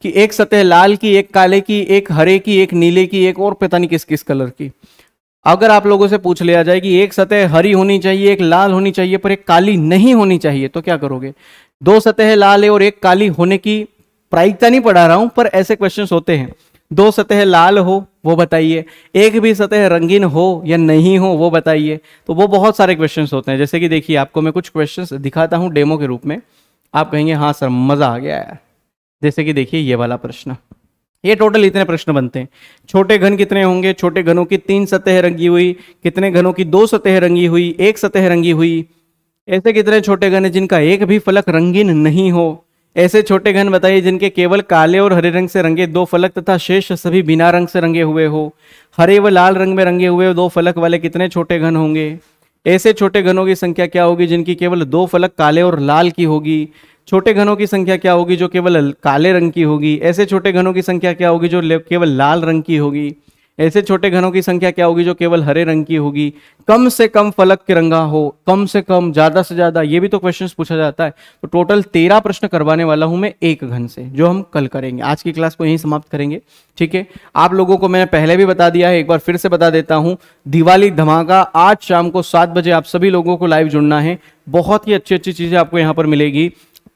Speaker 2: कि एक सतह लाल की एक काले की एक हरे की एक नीले की एक और पता नहीं किस किस कलर की अगर आप लोगों से पूछ लिया जाए कि एक सतह हरी होनी चाहिए एक लाल होनी चाहिए पर एक काली नहीं होनी चाहिए तो क्या करोगे दो सतह लाल है और एक काली होने की प्रायिकता नहीं पढ़ा रहा हूं पर ऐसे क्वेश्चन होते हैं दो सतह लाल हो वो बताइए एक भी सतह रंगीन हो या नहीं हो वो बताइए तो वो बहुत सारे क्वेश्चंस होते हैं जैसे कि देखिए आपको मैं कुछ क्वेश्चंस दिखाता हूँ डेमो के रूप में आप कहेंगे हाँ सर मज़ा आ गया है जैसे कि देखिए ये वाला प्रश्न ये टोटल इतने प्रश्न बनते हैं छोटे घन कितने होंगे छोटे घनों की तीन सतह रंगी हुई कितने घनों की दो सतह रंगी हुई एक सतह रंगी हुई ऐसे कितने छोटे घन है जिनका एक भी फलक रंगीन नहीं हो ऐसे छोटे घन बताइए जिनके केवल काले और हरे रंग से रंगे दो फलक तथा शेष सभी बिना रंग से रंगे हुए हो हरे व लाल रंग में रंगे हुए दो फलक वाले कितने छोटे घन होंगे ऐसे छोटे घनों की संख्या क्या होगी जिनकी केवल दो फलक काले और लाल की होगी छोटे घनों की संख्या क्या होगी जो केवल काले रंग की होगी ऐसे छोटे घनों की संख्या क्या होगी जो केवल लाल रंग की होगी ऐसे छोटे घनों की संख्या क्या होगी जो केवल हरे रंग की होगी कम से कम फलक के रंगा हो कम से कम ज्यादा से ज्यादा ये भी तो क्वेश्चन पूछा जाता है तो टोटल तेरह प्रश्न करवाने वाला हूं मैं एक घन से जो हम कल करेंगे आज की क्लास को यहीं समाप्त करेंगे ठीक है आप लोगों को मैंने पहले भी बता दिया है एक बार फिर से बता देता हूं दिवाली धमाका आज शाम को सात बजे आप सभी लोगों को लाइव जुड़ना है बहुत ही अच्छी अच्छी चीजें आपको यहाँ पर मिलेगी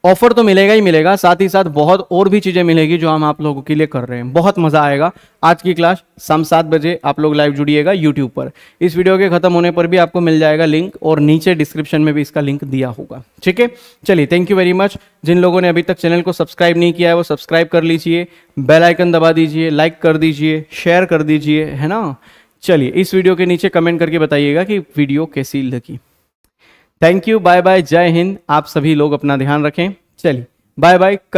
Speaker 2: ऑफर तो मिलेगा ही मिलेगा साथ ही साथ बहुत और भी चीज़ें मिलेगी जो हम आप लोगों के लिए कर रहे हैं बहुत मज़ा आएगा आज की क्लास शाम सात बजे आप लोग लाइव जुड़िएगा यूट्यूब पर इस वीडियो के खत्म होने पर भी आपको मिल जाएगा लिंक और नीचे डिस्क्रिप्शन में भी इसका लिंक दिया होगा ठीक है चलिए थैंक यू वेरी मच जिन लोगों ने अभी तक चैनल को सब्सक्राइब नहीं किया है वो सब्सक्राइब कर लीजिए बेल आइकन दबा दीजिए लाइक कर दीजिए शेयर कर दीजिए है ना चलिए इस वीडियो के नीचे कमेंट करके बताइएगा कि वीडियो कैसी लगी थैंक यू बाय बाय जय हिंद आप सभी लोग अपना ध्यान रखें चलिए बाय बाय कल